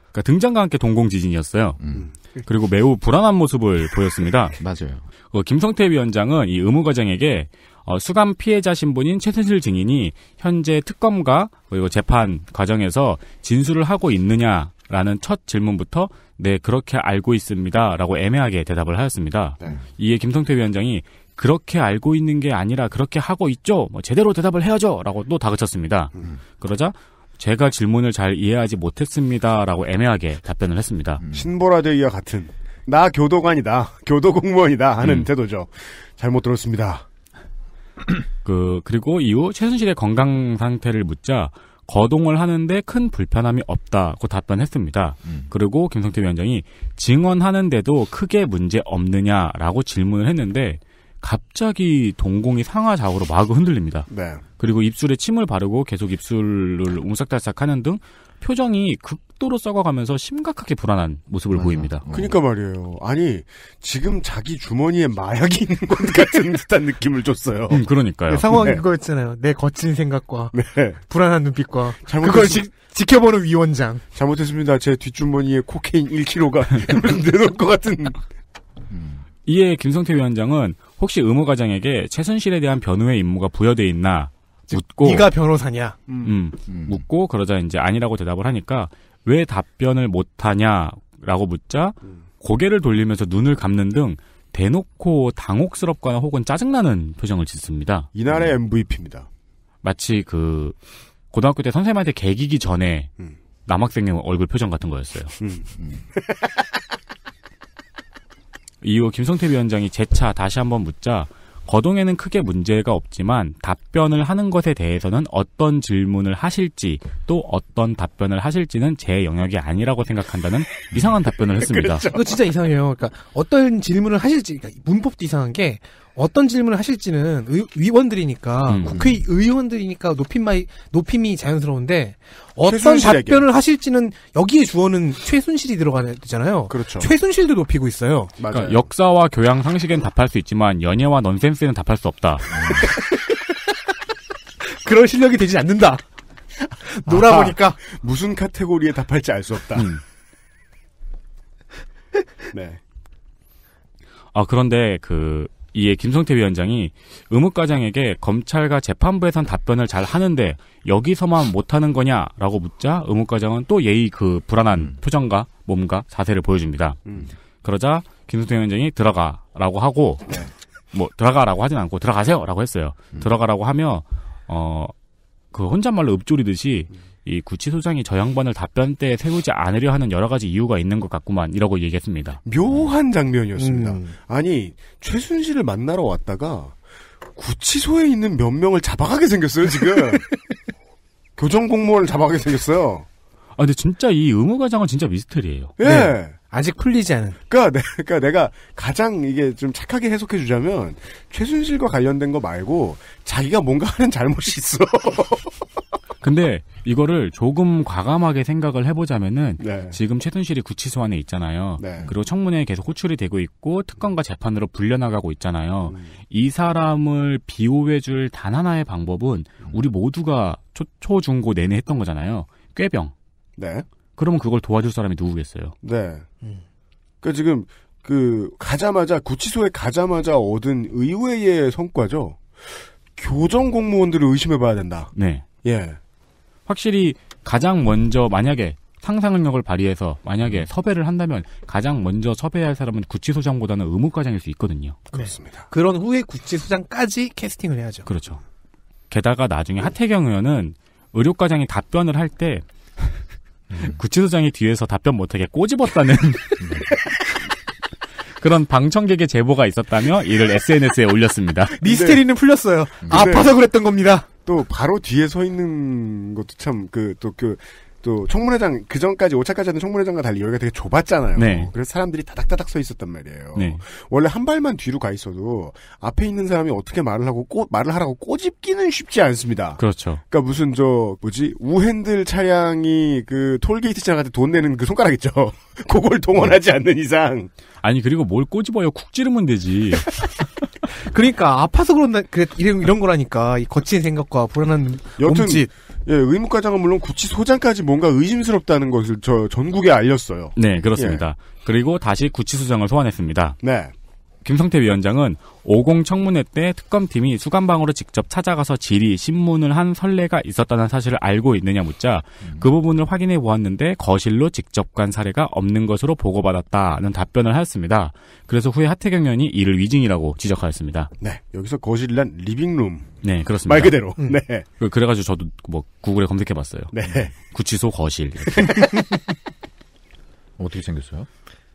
그러니까 등장과 함께 동공지진이었어요. 음. 그리고 매우 불안한 모습을 보였습니다. [LAUGHS] 맞아요. 어, 김성태 위원장은 이 의무과장에게 어, 수감 피해자 신분인 최순실 증인이 현재 특검과 그리고 재판 과정에서 진술을 하고 있느냐라는 첫 질문부터 네 그렇게 알고 있습니다라고 애매하게 대답을 하였습니다. 네. 이에 김성태 위원장이 그렇게 알고 있는 게 아니라 그렇게 하고 있죠. 뭐 제대로 대답을 해야죠라고 또 다그쳤습니다. 음. 그러자 제가 질문을 잘 이해하지 못했습니다라고 애매하게 답변을 했습니다. 음. 신보라제이와 같은 나 교도관이다, 교도공무원이다 하는 음. 태도죠. 잘못 들었습니다. [CLEARS THROAT] 그 그리고 이후 최순실의 건강 상태를 묻자 거동을 하는데 큰 불편함이 없다고 답변했습니다. 음. 그리고 김성태 위원장이 증언하는데도 크게 문제 없느냐라고 질문을 했는데 갑자기 동공이 상하좌우로 마구 흔들립니다. 네. 그리고 입술에 침을 바르고 계속 입술을 움삭달싹 하는 등 표정이 극도로 썩어가면서 심각하게 불안한 모습을 맞아. 보입니다. 어. 그러니까 말이에요. 아니 지금 자기 주머니에 마약이 있는 것 같은 [LAUGHS] 듯한 느낌을 줬어요. 음, 그러니까요. 네, 상황이 네. 그거였잖아요. 내 거친 생각과 네. 불안한 눈빛과 그걸 지, 지켜보는 위원장. 잘못했습니다. 제 뒷주머니에 코케인 1kg가 [LAUGHS] 내놓을 것 같은 이에 김성태 위원장은 혹시 의무과장에게 최순실에 대한 변호의 임무가 부여돼 있나 묻고 네가 변호사냐? 음. 음, 음, 묻고 그러자 이제 아니라고 대답을 하니까 왜 답변을 못하냐라고 묻자 음. 고개를 돌리면서 눈을 감는 등 대놓고 당혹스럽거나 혹은 짜증나는 표정을 짓습니다. 이날의 MVP입니다. 마치 그 고등학교 때 선생님한테 개기기 전에 음. 남학생의 얼굴 표정 같은 거였어요. 음. 음. [LAUGHS] 이후 김성태 위원장이 재차 다시 한번 묻자 거동에는 크게 문제가 없지만 답변을 하는 것에 대해서는 어떤 질문을 하실지 또 어떤 답변을 하실지는 제 영역이 아니라고 생각한다는 [LAUGHS] 이상한 답변을 했습니다. 그렇죠. 이거 진짜 이상해요. 그러니까 어떤 질문을 하실지 그러니까 문법도 이상한 게 어떤 질문을 하실지는 의, 원들이니까 음. 음. 국회의원들이니까 높임이 높임이 자연스러운데 어떤 답변을 하실지는 여기에 주어는 최순실이 들어가잖아요. 그렇죠. 최순실도 높이고 있어요. 맞아요. 그러니까 역사와 교양 상식엔 답할 수 있지만 연예와 넌센스는 답할 수 없다. 음. [LAUGHS] 그런 실력이 되진 않는다. 놀아보니까 아 무슨 카테고리에 답할지 알 수 없다. 음. 네. 아 그런데 그 이에 김성태 위원장이 의무과장에게 검찰과 재판부에선 답변을 잘 하는데 여기서만 못하는 거냐라고 묻자 의무과장은 또 예의 그 불안한 음. 표정과 몸과 자세를 보여줍니다. 음. 그러자 김성태 위원장이 들어가라고 하고 네. 뭐 들어가라고 하진 않고 들어가세요라고 했어요. 음. 들어가라고 하며 어그 혼잣말로 읊조리듯이 음. 이 구치소장이 저 양반을 답변 때 세우지 않으려 하는 여러 가지 이유가 있는 것 같구만 이라고 얘기했습니다. 묘한 장면이었습니다. 음. 아니 최순실을 만나러 왔다가 구치소에 있는 몇 명을 잡아가게 생겼어요 지금. [LAUGHS] 교정 공무원을 잡아가게 생겼어요. 아 근데 진짜 이 의무과장은 진짜 미스터리예요. 예. 네. 아직 풀리지 않은. 그니까 그러니까 내가 가장 이게 좀 착하게 해석해 주자면 최순실과 관련된 거 말고 자기가 뭔가 하는 잘못이 있어. 근데 이거를 조금 과감하게 생각을 해보자면은 네. 지금 최순실이 구치소 안에 있잖아요. 네. 그리고 청문회에 계속 호출이 되고 있고 특검과 재판으로 불려나가고 있잖아요. 음. 이 사람을 비호해줄 단 하나의 방법은 음. 우리 모두가 초, 초, 중, 고 내내 했던 거잖아요. 꾀병. 네. 그러면 그걸 도와줄 사람이 누구겠어요? 네. 음. 그러니까 지금 그 가자마자 구치소에 가자마자 얻은 의외의 성과죠. 교정 공무원들을 의심해봐야 된다. 네. 예. 확실히 가장 먼저 만약에 상상력을 발휘해서 만약에 음. 섭외를 한다면 가장 먼저 섭외할 사람은 구치소장보다는 의무과장일 수 있거든요. 네. 그렇습니다. 그런 후에 구치소장까지 캐스팅을 해야죠. 그렇죠. 게다가 나중에 음. 하태경 의원은 의료과장이 답변을 할때 음. 구치소장이 뒤에서 답변 못하게 꼬집었다는 [LAUGHS] 그런 방청객의 제보가 있었다며 이를 SNS에 올렸습니다. 미스테리는 풀렸어요. 아파서 네. 그랬던 겁니다. 또 바로 뒤에 서 있는 것도 참그 또 그 또 총무회장 그 전까지 오차까지하는 총무회장과 달리 여기가 되게 좁았잖아요. 네. 그래서 사람들이 다닥다닥 서 있었단 말이에요. 네. 원래 한 발만 뒤로 가 있어도 앞에 있는 사람이 어떻게 말을 하고 꼬, 말을 하라고 꼬집기는 쉽지 않습니다. 그렇죠. 그러니까 무슨 저 뭐지 우핸들 차량이 그 톨게이트 지나갈 때돈 내는 그 손가락 있죠. [LAUGHS] 그걸 동원하지 네. 않는 이상. 아니 그리고 뭘 꼬집어요? 쿡 찌르면 되지. [LAUGHS] 그러니까 아파서 그런다 그래 이런, 이런 거라니까 이 거친 생각과 불안한 여튼, 몸짓. 예, 의무과장은 물론 구치 소장까지 뭔가 의심스럽다는 것을 저 전국에 알렸어요. 네, 그렇습니다. 예. 그리고 다시 구치 소장을 소환했습니다. 네. 김성태 위원장은 50 청문회 때 특검팀이 수감방으로 직접 찾아가서 질의, 신문을 한 선례가 있었다는 사실을 알고 있느냐 묻자 음. 그 부분을 확인해 보았는데 거실로 직접 간 사례가 없는 것으로 보고받았다는 답변을 하였습니다. 그래서 후에 하태경 의원이 이를 위증이라고 지적하였습니다. 네, 여기서 거실란 리빙룸. 네, 그렇습니다. 말 그대로. 음. 네. 그, 그래가지고 저도 뭐 구글에 검색해봤어요. 네. 구치소 거실. [LAUGHS] 어떻게 생겼어요?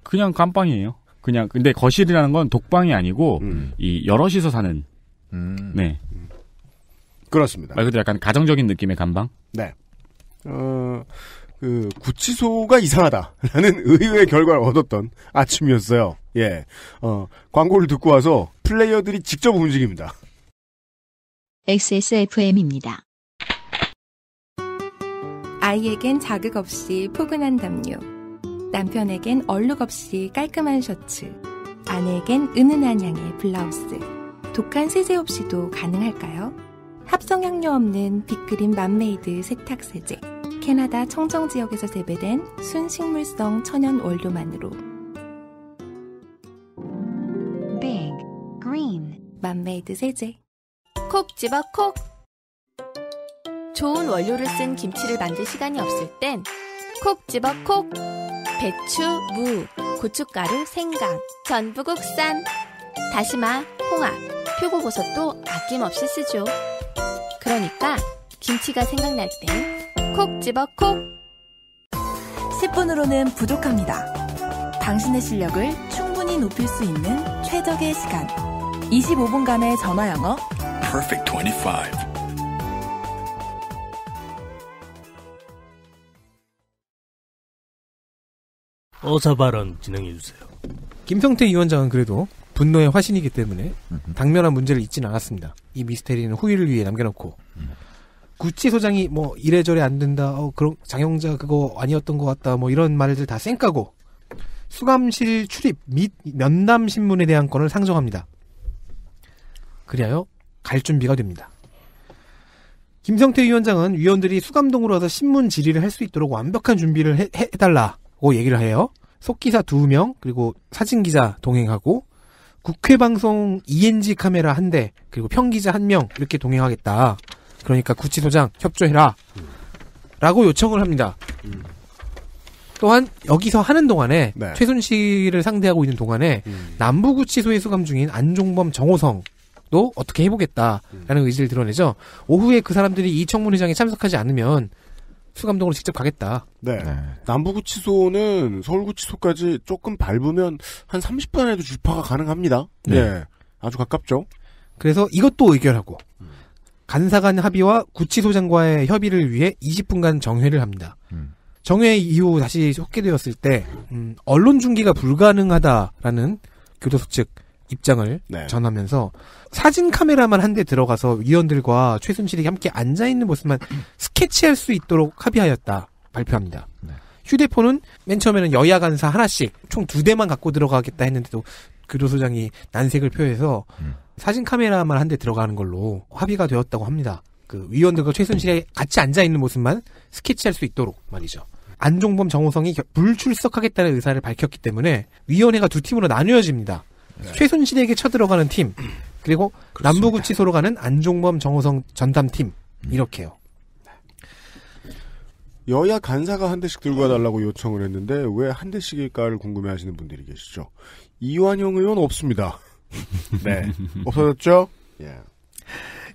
그냥 감방이에요. 그냥 근데 거실이라는 건 독방이 아니고 음. 이 여럿이서 사는 음. 네 그렇습니다. 말 그대로 약간 가정적인 느낌의 감방. 네. 어, 그 구치소가 이상하다라는 [LAUGHS] 의외의 결과를 얻었던 아침이었어요. 예. 어, 광고를 듣고 와서 플레이어들이 직접 움직입니다. XSFM입니다. 아이에겐 자극 없이 포근한 담요. 남편에겐 얼룩 없이 깔끔한 셔츠, 아내에겐 은은한 향의 블라우스, 독한 세제 없이도 가능할까요? 합성향료 없는 빅그린 맘메이드 세탁세제, 캐나다 청정지역에서 재배된 순식물성 천연 원료만으로 b 그린, 맘메이드 세제 콕 집어 콕 좋은 원료를 쓴 김치를 만들 시간이 없을 땐콕 집어 콕 배추, 무, 고춧가루, 생강, 전부 국산 다시마, 홍합, 표고버섯도 아낌없이 쓰죠 그러니까 김치가 생각날 땐콕 집어 콕 10분으로는 부족합니다 당신의 실력을 충분히 높일 수 있는 최적의 시간 25분간의 전화 영어 Perfect 25 어사 발언 진행해 주세요. 김성태 위원장은 그래도 분노의 화신이기 때문에 당면한 문제를 잊진 않았습니다. 이 미스테리는 후일을 위해 남겨놓고 음. 구치 소장이 뭐 이래저래 안 된다. 어 그런 장영자 그거 아니었던 것 같다. 뭐 이런 말들 다 쌩까고 수감실 출입 및 면담 신문에 대한 건을 상정합니다. 그리하여 갈 준비가 됩니다. 김성태 위원장은 위원들이 수감동으로 와서 신문 질의를 할 수 있도록 완벽한 준비를 해, 해 달라 고 얘기를 해요. 속기사 두 명 그리고 사진기자 동행하고 국회 방송 ENG 카메라 한 대 그리고 평기자 한 명 이렇게 동행하겠다. 그러니까 구치소장 협조해라. 라고 요청을 합니다. 또한 여기서 하는 동안에 네. 최순실을 상대하고 있는 동안에 음. 남부구치소에 수감 중인 안종범 정호성도 어떻게 해보겠다라는 의지를 드러내죠. 오후에 그 사람들이 이청문 회장에 참석하지 않으면 수감동으로 직접 가겠다. 네. 네. 남부구치소는 서울구치소까지 조금 밟으면 한 30분 안에도 주파가 가능합니다. 네. 네. 아주 가깝죠. 그래서 이것도 의결하고 간사 간 합의와 구치소장과의 협의를 위해 20분간 정회를 합니다. 음. 정회 이후 다시 속게 되었을 때 음, 언론 중계가 불가능하다라는 교도소 측 입장을 네. 전하면서 사진 카메라만 한 대 들어가서 위원들과 최순실이 함께 앉아 있는 모습만 [CLEARS THROAT] 스케치할 수 있도록 합의하였다 발표합니다. 네. 휴대폰은 맨 처음에는 여야 간사 하나씩 총 두 대만 갖고 들어가겠다 했는데도 교도소장이 그 난색을 표해서 음. 사진 카메라만 한 대 들어가는 걸로 합의가 되었다고 합니다. 그 위원들과 최순실이 같이 앉아 있는 모습만 스케치할 수 있도록 말이죠. 안종범 정호성이 불출석하겠다는 의사를 밝혔기 때문에 위원회가 두 팀으로 나뉘어집니다. 네. 최순실에게 쳐들어가는 팀 그리고 그렇습니다. 남부구치소로 가는 안종범 정호성 전담팀 음. 이렇게요. 네. 여야 간사가 한 대씩 들고 와달라고 요청을 했는데 왜 한 대씩일까를 궁금해하시는 분들이 계시죠. 이완영 의원 없습니다. [LAUGHS] 네, 없어졌죠. 예.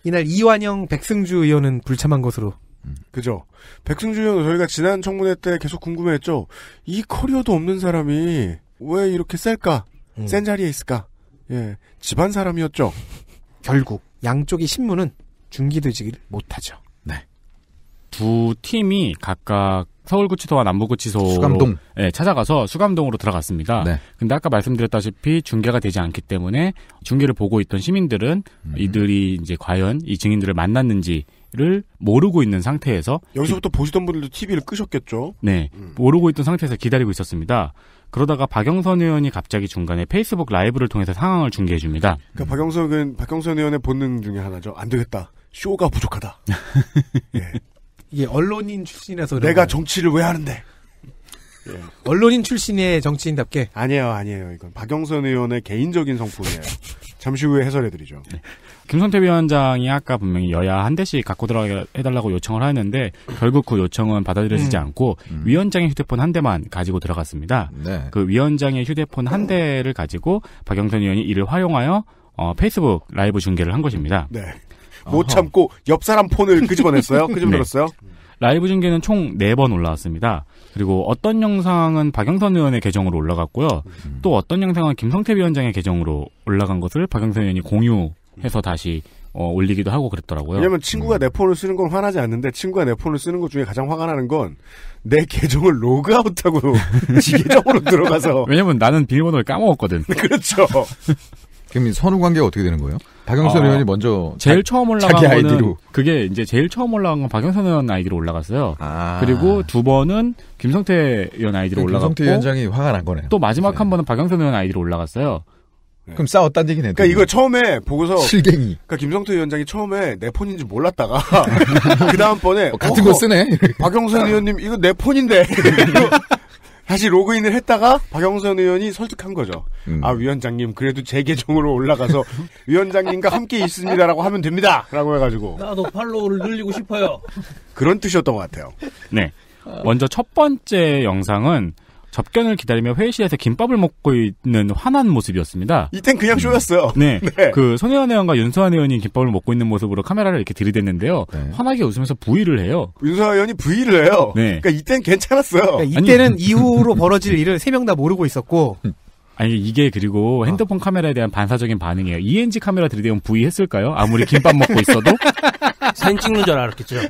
이날 이완영 백승주 의원은 불참한 것으로. 음. 그죠. 백승주 의원 저희가 지난 청문회 때 계속 궁금해했죠. 이 커리어도 없는 사람이 왜 이렇게 셀까? 음. 센 자리에 있을까? 예, 집안 사람이었죠. [LAUGHS] 결국 양쪽의 신문은 중기되지를 못하죠. 네. 두 팀이 각각 서울구치소와 남부구치소로 수감동. 예, 찾아가서 수감동으로 들어갔습니다. 네. 근데 아까 말씀드렸다시피 중계가 되지 않기 때문에 중계를 보고 있던 시민들은 음. 이들이 이제 과연 이 증인들을 만났는지 를 모르고 있는 상태에서 여기서부터 기... 보시던 분들도 TV를 끄셨겠죠. 네, 음. 모르고 있던 상태에서 기다리고 있었습니다. 그러다가 박영선 의원이 갑자기 중간에 페이스북 라이브를 통해서 상황을 중계해 줍니다. 그러니까 박영선은 박영선 의원의 본능 중에 하나죠. 안 되겠다. 쇼가 부족하다. [LAUGHS] 예. 이게 언론인 출신이서 내가 정치를 왜 하는데? 예. 언론인 출신의 정치인답게 아니에요, 아니에요. 이건 박영선 의원의 개인적인 성품이에요. 잠시 후에 해설해드리죠. 네. 김성태 위원장이 아까 분명히 여야 한 대씩 갖고 들어가 해달라고 요청을 하였는데 결국 그 요청은 받아들여지지 음. 않고 음. 위원장의 휴대폰 한 대만 가지고 들어갔습니다. 네. 그 위원장의 휴대폰 한 대를 가지고 박영선 의원이 이를 활용하여 어, 페이스북 라이브 중계를 한 것입니다. 네. 못 참고 옆 사람 폰을 끄집어냈어요. [LAUGHS] 끄집어냈어요. 네. 라이브 중계는 총4번 올라왔습니다. 그리고 어떤 영상은 박영선 의원의 계정으로 올라갔고요. 음. 또 어떤 영상은 김성태 위원장의 계정으로 올라간 것을 박영선 의원이 공유 해서 다시 어, 올리기도 하고 그랬더라고요. 왜냐면 친구가 음. 내 폰을 쓰는 건 화나지 않는데 친구가 내 폰을 쓰는 것 중에 가장 화가 나는 건 내 계정을 로그아웃하고 [LAUGHS] 지 계정으로 들어가서. 왜냐면 나는 비밀번호를 까먹었거든. [LAUGHS] 그렇죠. 그럼 선후 관계가 어떻게 되는 거예요? 박영선 어, 의원이 먼저 제일 처음 올라간 자기 아이디로. 거는 그게 이제 제일 처음 올라간 건 박영선 의원 아이디로 올라갔어요. 아. 그리고 두 번은 김성태 의원 아이디로 올라갔고 김성태 위원장이 화가 난 거네요. 또 마지막 네. 한 번은 박영선 의원 아이디로 올라갔어요. 네. 그럼 싸웠다는 얘기네. 그니까 이거 처음에 보고서 실갱이. 그니까 김성태 위원장이 처음에 내 폰인지 몰랐다가 [LAUGHS] 그 다음번에 뭐 어, 같은 어, 거 쓰네. 박영선 의원님 이거 내 폰인데. [LAUGHS] 다시 로그인을 했다가 박영선 의원이 설득한 거죠. 음. 아 위원장님 그래도 제 계정으로 올라가서 위원장님과 함께 있습니다라고 하면 됩니다라고 해가지고 나도 팔로우를 늘리고 싶어요. 그런 뜻이었던 것 같아요. 네. 먼저 첫 번째 영상은 접견을 기다리며 회의실에서 김밥을 먹고 있는 화난 모습이었습니다. 이땐 그냥 음. 쇼였어요. 네. [LAUGHS] 네. 그 손혜원 의원과 윤소환 의원이 김밥을 먹고 있는 모습으로 카메라를 이렇게 들이댔는데요. 네. 환하게 웃으면서 부의를 해요. 윤소환 의원이 부의를 해요. 네. 그니까 이땐 괜찮았어요. 그러니까 이때는 아니, [LAUGHS] 이후로 벌어질 일을 세 명 다 모르고 있었고 아니 이게 그리고 아. 핸드폰 어. 카메라에 대한 반사적인 반응이에요. ENG 카메라 들이대면 부의했을까요? 아무리 김밥 먹고 있어도 [LAUGHS] 사진 찍는 줄 알았겠죠. 음.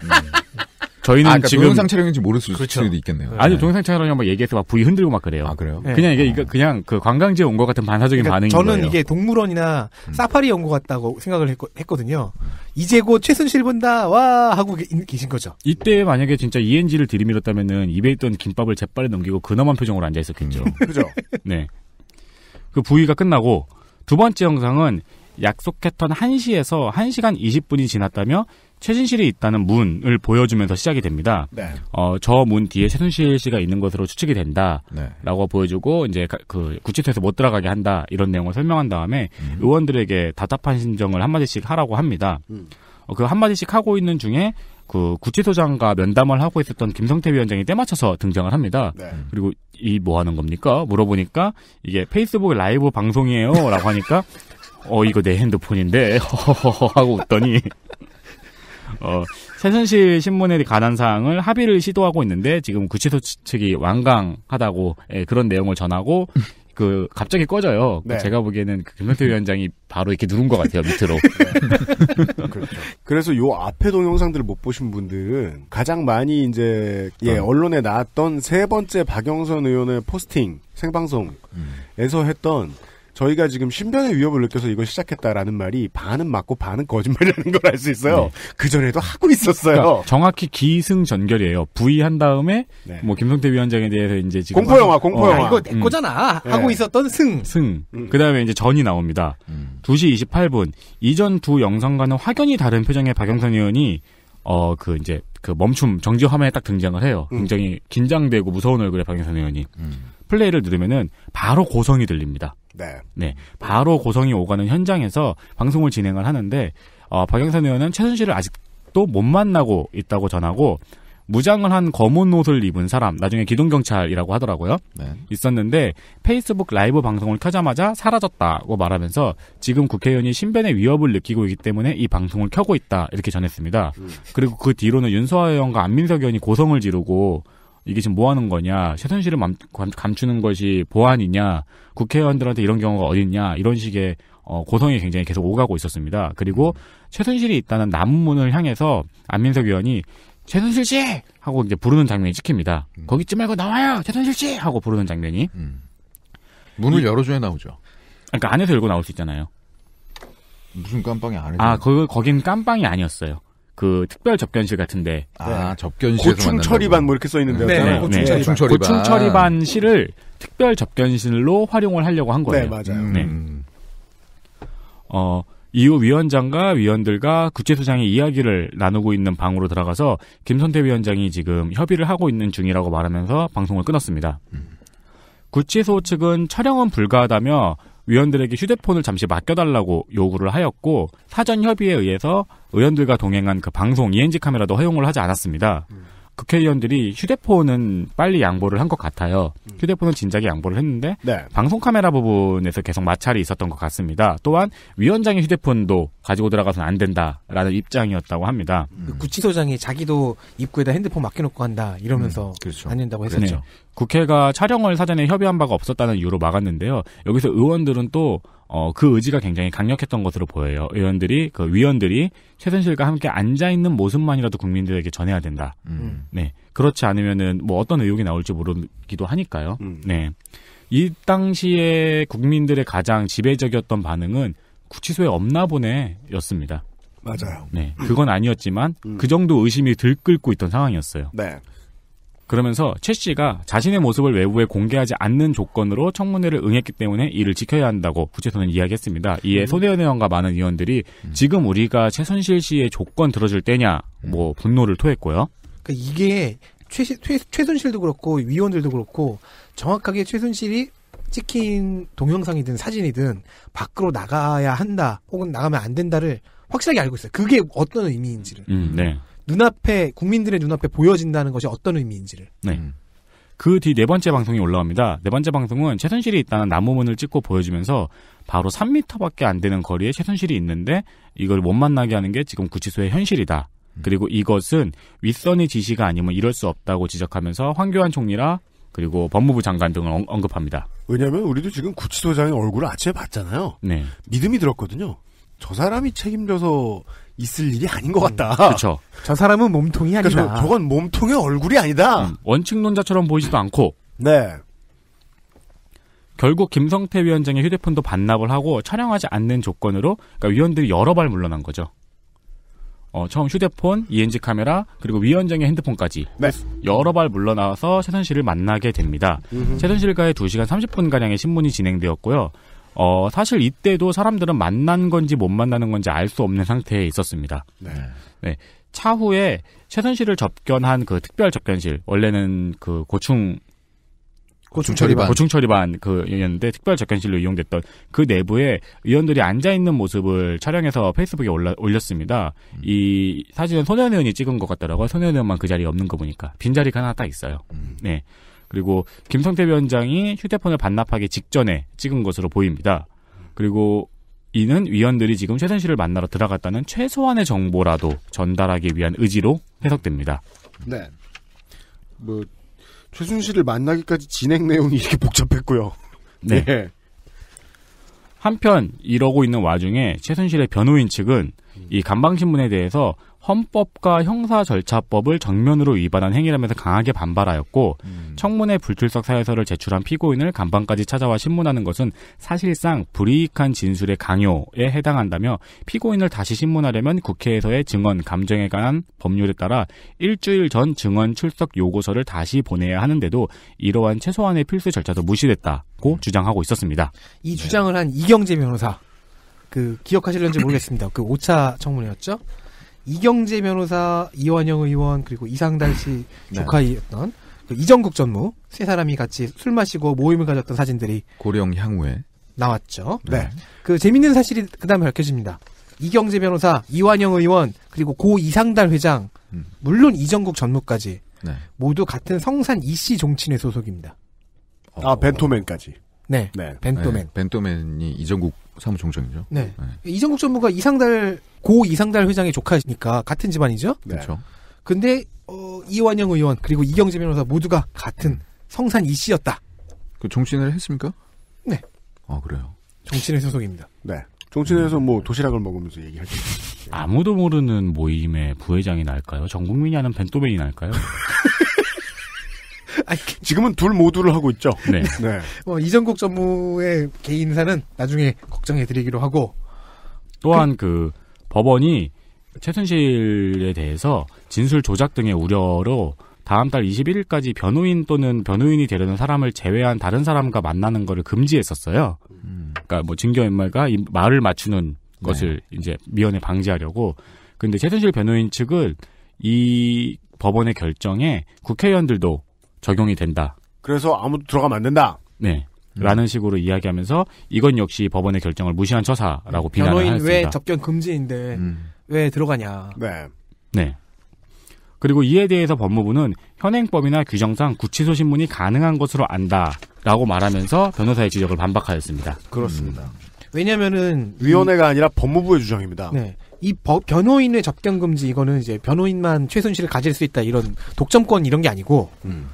저희는 아, 그러니까 지금 동영상 촬영인지 모를 수 그렇죠. 도 있겠네요. 네. 아니 동영상 촬영이랑 막 얘기해서 막 부위 흔들고 막 그래요. 아 그래요? 네. 그냥 이게 어. 이 그냥 그 관광지에 온 것 같은 반사적인 그러니까 반응인 저는 거예요. 이게 동물원이나 음. 사파리 온것 같다고 생각을 했, 거든요 이제 곧 최순실 본다 와 하고 계, 계신 거죠. 이때 만약에 진짜 ENG를 들이밀었다면은 입에 있던 김밥을 재빨리 넘기고 근엄한 표정으로 앉아 있었겠죠. 음. [LAUGHS] 그죠? 네. 그 부위가 끝나고 두 번째 영상은 약속했던 1시에서 1시간 20분이 지났다며 최진실이 있다는 문을 보여주면서 시작이 됩니다. 네. 어, 저 문 뒤에 최순실 씨가 있는 것으로 추측이 된다라고 네. 보여주고 이제 그 구치소에서 못 들어가게 한다 이런 내용을 설명한 다음에 음. 의원들에게 답답한 심정을 한마디씩 하라고 합니다. 음. 어, 그 한마디씩 하고 있는 중에 그 구치소장과 면담을 하고 있었던 김성태 위원장이 때맞춰서 등장을 합니다. 네. 그리고 이 뭐 하는 겁니까? 물어보니까 이게 페이스북 라이브 방송이에요라고 하니까 [LAUGHS] 어 이거 내 핸드폰인데 허허허 하고 웃더니 어, 새순실 신문에 관한 사항을 합의를 시도하고 있는데 지금 구치소 측이 완강하다고 예, 그런 내용을 전하고 그 갑자기 꺼져요. 그 네. 제가 보기에는 그 김성태 위원장이 바로 이렇게 누른 것 같아요 밑으로. 네. [LAUGHS] 그렇죠. 그래서 요 앞에 동영상들을 못 보신 분들은 가장 많이 이제 예, 어. 언론에 나왔던 세 번째 박영선 의원의 포스팅 생방송에서 했던 저희가 지금 신변의 위협을 느껴서 이걸 시작했다라는 말이 반은 맞고 반은 거짓말이라는 걸 알 수 있어요. 네. 그 전에도 하고 있었어요. 그러니까 정확히 기승전결이에요. 부의한 다음에 네. 뭐 김성태 위원장에 대해서 이제 지금 공포 영화, 어, 공포 영화 어, 이거 내 음. 거잖아 음. 하고 있었던 승, 승. 음. 그다음에 이제 전이 나옵니다. 음. 2시 28분 이전 두 영상과는 확연히 다른 표정의 박영선 의원이 어 그 이제 그 멈춤 정지 화면에 딱 등장을 해요. 음. 굉장히 긴장되고 무서운 얼굴의 박영선 의원이 음. 플레이를 누르면은 바로 고성이 들립니다. 네. 네. 바로 고성이 오가는 현장에서 방송을 진행을 하는데 어, 박영선 의원은 최순실을 아직도 못 만나고 있다고 전하고 무장을 한 검은 옷을 입은 사람, 나중에 기동경찰이라고 하더라고요. 네. 있었는데 페이스북 라이브 방송을 켜자마자 사라졌다고 말하면서 지금 국회의원이 신변의 위협을 느끼고 있기 때문에 이 방송을 켜고 있다 이렇게 전했습니다. 음. 그리고 그 뒤로는 윤소아 의원과 안민석 의원이 고성을 지르고 이게 지금 뭐 하는 거냐, 최순실을 감추는 것이 보안이냐, 국회의원들한테 이런 경우가 어딨냐, 이런 식의 어, 고성이 굉장히 계속 오가고 있었습니다. 그리고 최순실이 있다는 남문을 향해서 안민석 의원이 최순실 씨! 하고 이제 부르는 장면이 찍힙니다. 음. 거기 있지 말고 나와요! 최순실 씨! 하고 부르는 장면이. 음. 문을 열어줘야 나오죠. 그러니까 안에서 열고 나올 수 있잖아요. 무슨 깜빵이 안에서? 아, 거, 그, 거긴 깜빵이 아니었어요. 그 특별 접견실 같은데 아 네. 접견실 고충 처리반 뭐 이렇게 써 있는데 네, 네, 네. 고충 처리반 고충 처리반실을 특별 접견실로 활용을 하려고 한 거예요. 네 맞아요. 음, 네. 어 이후 위원장과 위원들과 구체소장이 이야기를 나누고 있는 방으로 들어가서 김선태 위원장이 지금 협의를 하고 있는 중이라고 말하면서 방송을 끊었습니다. 음. 구치소 측은 촬영은 불가하다며 위원들에게 휴대폰을 잠시 맡겨달라고 요구를 하였고 사전 협의에 의해서 의원들과 동행한 그 방송 ENG 카메라도 허용을 하지 않았습니다. 음. 국회의원들이 휴대폰은 빨리 양보를 한 것 같아요. 음. 휴대폰은 진작에 양보를 했는데 네. 방송 카메라 부분에서 계속 마찰이 있었던 것 같습니다. 또한 위원장의 휴대폰도 가지고 들어가서는 안 된다라는 입장이었다고 합니다. 음. 그 구치소장이 자기도 입구에다 핸드폰 맡겨놓고 간다 이러면서 음. 그렇죠. 안 된다고 그렇죠. 했었죠. 그네 국회가 촬영을 사전에 협의한 바가 없었다는 이유로 막았는데요. 여기서 의원들은 또 어, 그 의지가 굉장히 강력했던 것으로 보여요. 의원들이 그 위원들이 최순실과 함께 앉아 있는 모습만이라도 국민들에게 전해야 된다. 음. 음. 네, 그렇지 않으면은 뭐 어떤 의혹이 나올지 모르기도 하니까요. 음. 네, 이 당시에 국민들의 가장 지배적이었던 반응은 구치소에 없나 보네였습니다. 맞아요. 네, 그건 아니었지만 음. 그 정도 의심이 들끓고 있던 상황이었어요. 네. 그러면서 최 씨가 자신의 모습을 외부에 공개하지 않는 조건으로 청문회를 응했기 때문에 이를 지켜야 한다고 부채소는 이야기했습니다. 이에 음. 손혜원 의원과 많은 의원들이 음. 지금 우리가 최순실 씨의 조건 들어줄 때냐 음. 뭐 분노를 토했고요. 그러니까 이게 최, 최, 최순실도 그렇고 위원들도 그렇고 정확하게 최순실이 찍힌 동영상이든 사진이든 밖으로 나가야 한다 혹은 나가면 안 된다를 확실하게 알고 있어요. 그게 어떤 의미인지를. 음, 네. 눈앞에 국민들의 눈앞에 보여진다는 것이 어떤 의미인지를. 네. 그 뒤 네 번째 방송이 올라옵니다. 네 번째 방송은 최선실이 있다는 나무문을 찍고 보여주면서 바로 3미터밖에 안 되는 거리에 최선실이 있는데 이걸 못 만나게 하는 게 지금 구치소의 현실이다. 음. 그리고 이것은 윗선의 지시가 아니면 이럴 수 없다고 지적하면서 황교안 총리라 그리고 법무부 장관 등을 언급합니다. 왜냐하면 우리도 지금 구치소장의 얼굴을 아침에 봤잖아요. 네. 믿음이 들었거든요. 저 사람이 책임져서 있을 일이 아닌 것 음, 같다. 음, 그렇저 사람은 몸통이 아니다. 그러니까 저, 건 몸통의 얼굴이 아니다. 음, 원칙론자처럼 보이지도 않고. 네. 결국 김성태 위원장의 휴대폰도 반납을 하고 촬영하지 않는 조건으로 그러니까 위원들이 여러 발 물러난 거죠. 어, 처음 휴대폰, ENG 카메라, 그리고 위원장의 핸드폰까지 네. 여러 발물러나서최선실을 만나게 됩니다. 음흠. 최순실과의 2시간 30분가량의 신문이 진행되었고요. 어, 사실 이때도 사람들은 만난 건지 못 만나는 건지 알 수 없는 상태에 있었습니다. 네. 네. 차후에 최선실을 접견한 그 특별 접견실, 원래는 그 고충, 고충 처리반. 고충 처리반 그였는데 특별 접견실로 이용됐던 그 내부에 의원들이 앉아 있는 모습을 촬영해서 페이스북에 올라, 올렸습니다. 음. 이 사진은 손현 의원이 찍은 것 같더라고요. 손현 의원만 그 자리에 없는 거 보니까 빈 자리가 하나 딱 있어요. 음. 네. 그리고 김성태 위원장이 휴대폰을 반납하기 직전에 찍은 것으로 보입니다. 그리고 이는 위원들이 지금 최순실을 만나러 들어갔다는 최소한의 정보라도 전달하기 위한 의지로 해석됩니다. 네. 뭐 최순실을 만나기까지 진행 내용이 이렇게 복잡했고요. [LAUGHS] 네. 예. 한편 이러고 있는 와중에 최순실의 변호인 측은 이 간방신문에 대해서 헌법과 형사 절차법을 정면으로 위반한 행위라면서 강하게 반발하였고 음. 청문회 불출석 사유서를 제출한 피고인을 감방까지 찾아와 신문하는 것은 사실상 불이익한 진술의 강요에 해당한다며 피고인을 다시 신문하려면 국회에서의 증언 감정에 관한 법률에 따라 일주일 전 증언 출석 요구서를 다시 보내야 하는데도 이러한 최소한의 필수 절차도 무시됐다고 음. 주장하고 있었습니다. 이 네. 주장을 한 이경재 변호사 그 기억하실런지 모르겠습니다. 그 5차 청문회였죠? 이경재 변호사, 이완영 의원 그리고 이상달 씨 네. 조카이었던 그 이정국 전무 세 사람이 같이 술 마시고 모임을 가졌던 사진들이 고령 향후에 나왔죠. 네. 네. 그 재밌는 사실이 그다음에 밝혀집니다. 이경재 변호사, 이완영 의원 그리고 고 이상달 회장 음. 물론 이정국 전무까지 네. 모두 같은 성산 이씨 종친의 소속입니다. 아 벤토맨까지. 네. 네. 벤토맨. 네. 벤토맨이 이정국 사무총장이죠. 네. 네. 이정국 전무가 이상달 고 이상달 회장의 조카니까 같은 집안이죠. 네. 그렇죠. 근데 어, 이완영 의원 그리고 이경재 변호사 모두가 같은 성산 이 씨였다. 그 정치인을 했습니까? 네. 아 그래요. 정치인 소속입니다. 네. 정치인에서 뭐 도시락을 먹으면서 얘기할때요 아무도 모르는 모임의 부회장이 날까요? 전 국민이 하는 벤토맨이 날까요? [LAUGHS] 지금은 둘 모두를 하고 있죠. 네. 네. 어, 뭐, 이전국 전무의 개인사는 나중에 걱정해드리기로 하고 또한 그, 그 법원이 최순실에 대해서 진술 조작 등의 우려로 다음 달 21일까지 변호인 또는 변호인이 되려는 사람을 제외한 다른 사람과 만나는 것을 금지했었어요. 음. 그러니까 뭐진거인말과 말을 맞추는 네. 것을 이제 미연에 방지하려고. 근데 최순실 변호인 측은 이 법원의 결정에 국회의원들도 적용이 된다. 그래서 아무도 들어가면 안 된다. 네. 라는 식으로 이야기하면서 이건 역시 법원의 결정을 무시한 처사라고 음. 비난을 했호인 하였습니다. 왜 접견 금지인데 음. 왜 들어가냐. 네. 네. 그리고 이에 대해서 법무부는 현행법이나 규정상 구치소 신문이 가능한 것으로 안다라고 말하면서 변호사의 지적을 반박하였습니다. 그렇습니다. 음. 왜냐면은 위원회가 아니라 법무부의 주장입니다. 네. 이 법, 변호인의 접견 금지 이거는 이제 변호인만 최순실을 가질 수 있다 이런 독점권 이런 게 아니고 음.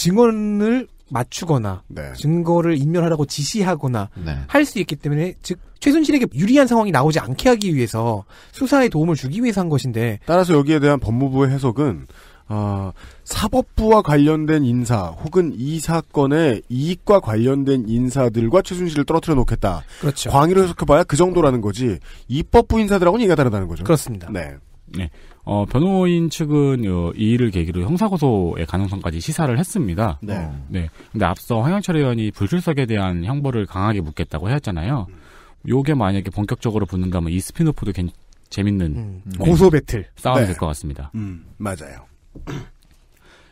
증언을 맞추거나 네. 증거를 인멸하라고 지시하거나 네. 할수 있기 때문에 즉 최순실에게 유리한 상황이 나오지 않게 하기 위해서 수사에 도움을 주기 위해서 한 것인데 따라서 여기에 대한 법무부의 해석은 어, 사법부와 관련된 인사 혹은 이 사건의 이익과 관련된 인사들과 최순실을 떨어뜨려 놓겠다. 그렇죠. 광의로 해석해봐야 그 정도라는 거지 입법부 인사들하고는 얘기가 다르다는 거죠. 그렇습니다. 네. 네. 어, 변호인 측은 어, 이 일을 계기로 형사고소의 가능성까지 시사를 했습니다. 네. 어, 네. 근데 앞서 황영철 의원이 불출석에 대한 형벌을 강하게 묻겠다고 했잖아요. 요게 만약에 본격적으로 붙는다면 이 스피노프도 괜, 재밌는 음, 음. 네, 고소 배틀 싸움이 네. 될것 같습니다. 음, 맞아요.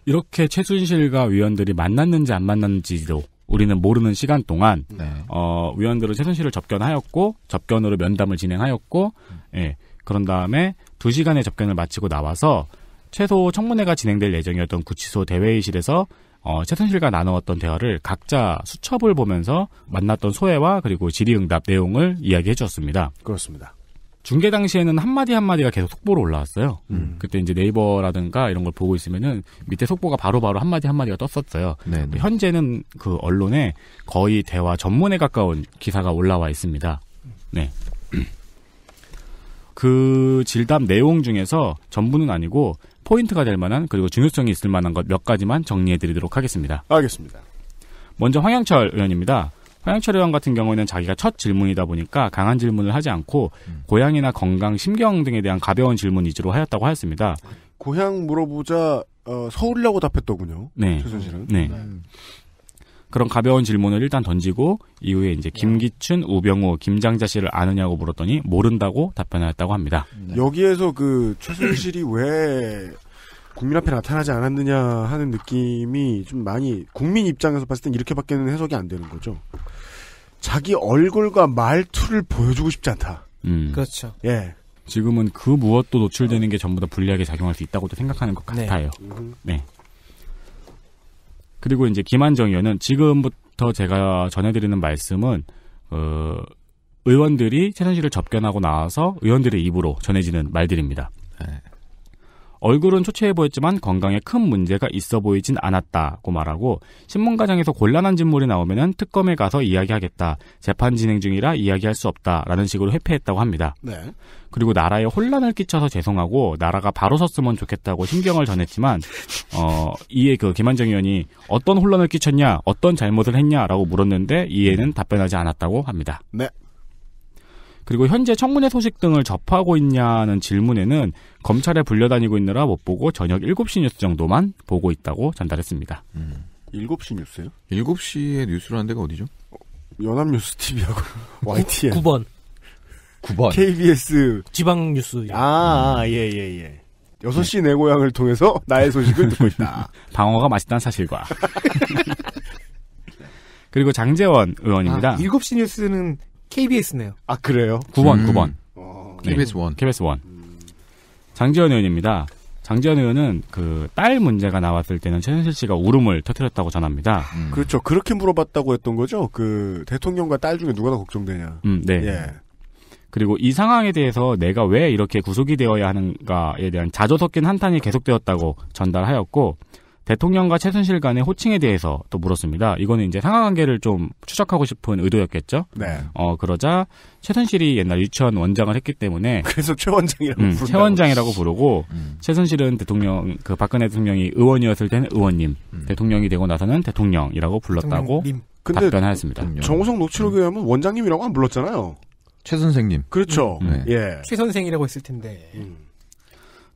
이렇게 최순실과 위원들이 만났는지 안 만났는지도 우리는 모르는 시간 동안 네. 어, 위원들은 최순실을 접견하였고 접견으로 면담을 진행하였고 예, 그런 다음에 2시간의 접견을 마치고 나와서 최소 청문회가 진행될 예정이었던 구치소 대회의실에서 어, 최순실과 나누었던 대화를 각자 수첩을 보면서 만났던 소회와 그리고 질의응답 내용을 이야기해 주었습니다. 그렇습니다. 중계 당시에는 한마디 한마디가 계속 속보로 올라왔어요. 음. 그때 이제 네이버라든가 이런 걸 보고 있으면은 밑에 속보가 바로바로 한마디 한마디가 떴었어요. 네네. 현재는 그 언론에 거의 대화 전문에 가까운 기사가 올라와 있습니다. 네. 그 질답 내용 중에서 전부는 아니고 포인트가 될 만한 그리고 중요성이 있을 만한 것 몇 가지만 정리해드리도록 하겠습니다. 알겠습니다. 먼저 황양철 의원입니다. 황양철 의원 같은 경우에는 자기가 첫 질문이다 보니까 강한 질문을 하지 않고 음. 고향이나 건강, 심경 등에 대한 가벼운 질문 위주로 하였다고 하였습니다. 고향 물어보자 어, 서울이라고 답했더군요. 네. 최순실은. 네. 음. 그런 가벼운 질문을 일단 던지고 이후에 이제 네. 김기춘, 우병우, 김장자 씨를 아느냐고 물었더니 모른다고 답변하였다고 합니다. 네. 여기에서 그 최순실이 왜 국민 앞에 나타나지 않았느냐 하는 느낌이 좀 많이 국민 입장에서 봤을 땐 이렇게밖에는 해석이 안 되는 거죠. 자기 얼굴과 말투를 보여주고 싶지 않다. 음. 그렇죠. 예. 지금은 그 무엇도 노출되는 게 전부 다 불리하게 작용할 수 있다고도 생각하는 것 네. 같아요. 네. 네. 그리고 이제 김한정 의원은 지금부터 제가 전해드리는 말씀은 어, 의원들이 최순실을 접견하고 나와서 의원들의 입으로 전해지는 말들입니다. 네. 얼굴은 초췌해 보였지만 건강에 큰 문제가 있어 보이진 않았다고 말하고 신문과장에서 곤란한 진물이 나오면은 특검에 가서 이야기하겠다. 재판 진행 중이라 이야기할 수 없다라는 식으로 회피했다고 합니다. 네. 그리고 나라에 혼란을 끼쳐서 죄송하고 나라가 바로 섰으면 좋겠다고 신경을 전했지만 어 이에 그 김한정 의원이 어떤 혼란을 끼쳤냐, 어떤 잘못을 했냐라고 물었는데 이에는 답변하지 않았다고 합니다. 네. 그리고 현재 청문회 소식 등을 접하고 있냐는 질문에는 검찰에 불려다니고 있느라 못 보고 저녁 7시 뉴스 정도만 보고 있다고 전달했습니다. 음. 7시 뉴스요? 7시에 뉴스를한 데가 어디죠? 어, 연합뉴스 TV하고 YTN. 9번. 9번. KBS. 지방뉴스. 아, 아, 아, 예, 예, 예. 6시 예. 내 고향을 통해서 나의 소식을 듣고 있다. [LAUGHS] 방어가 맛있다는 사실과. [LAUGHS] 그리고 장재원 의원입니다. 아, 7시 뉴스는 KBS네요. 아, 그래요? 9번, 음. 9번. 어, 네. KBS 1. KBS 1. 음. 장지현 의원입니다. 장지현 의원은 그 딸 문제가 나왔을 때는 최순실 씨가 울음을 터뜨렸다고 전합니다. 음. 그렇죠. 그렇게 물어봤다고 했던 거죠. 그 대통령과 딸 중에 누가 더 걱정되냐. 음, 네. 예. 그리고 이 상황에 대해서 내가 왜 이렇게 구속이 되어야 하는가에 대한 자조 섞인 한탄이 계속되었다고 전달하였고 대통령과 최순실 간의 호칭에 대해서 또 물었습니다. 이거는 이제 상하관계를 좀 추적하고 싶은 의도였겠죠. 네. 어 그러자 최순실이 옛날 유치원 원장을 했기 때문에 [LAUGHS] 그래서 최 원장이라고 음, 최 원장이라고 부르고 음. 최순실은 대통령 그 박근혜 대통령이 의원이었을 때는 의원님, 음. 대통령이 되고 나서는 대통령이라고 불렀다고 대통령님. 답변하였습니다. 근데 정우성 녹취록에 음. 하면 원장님이라고 안 불렀잖아요. 최 선생님. 그렇죠. 음. 네. 예. 최 선생이라고 했을 텐데. 음.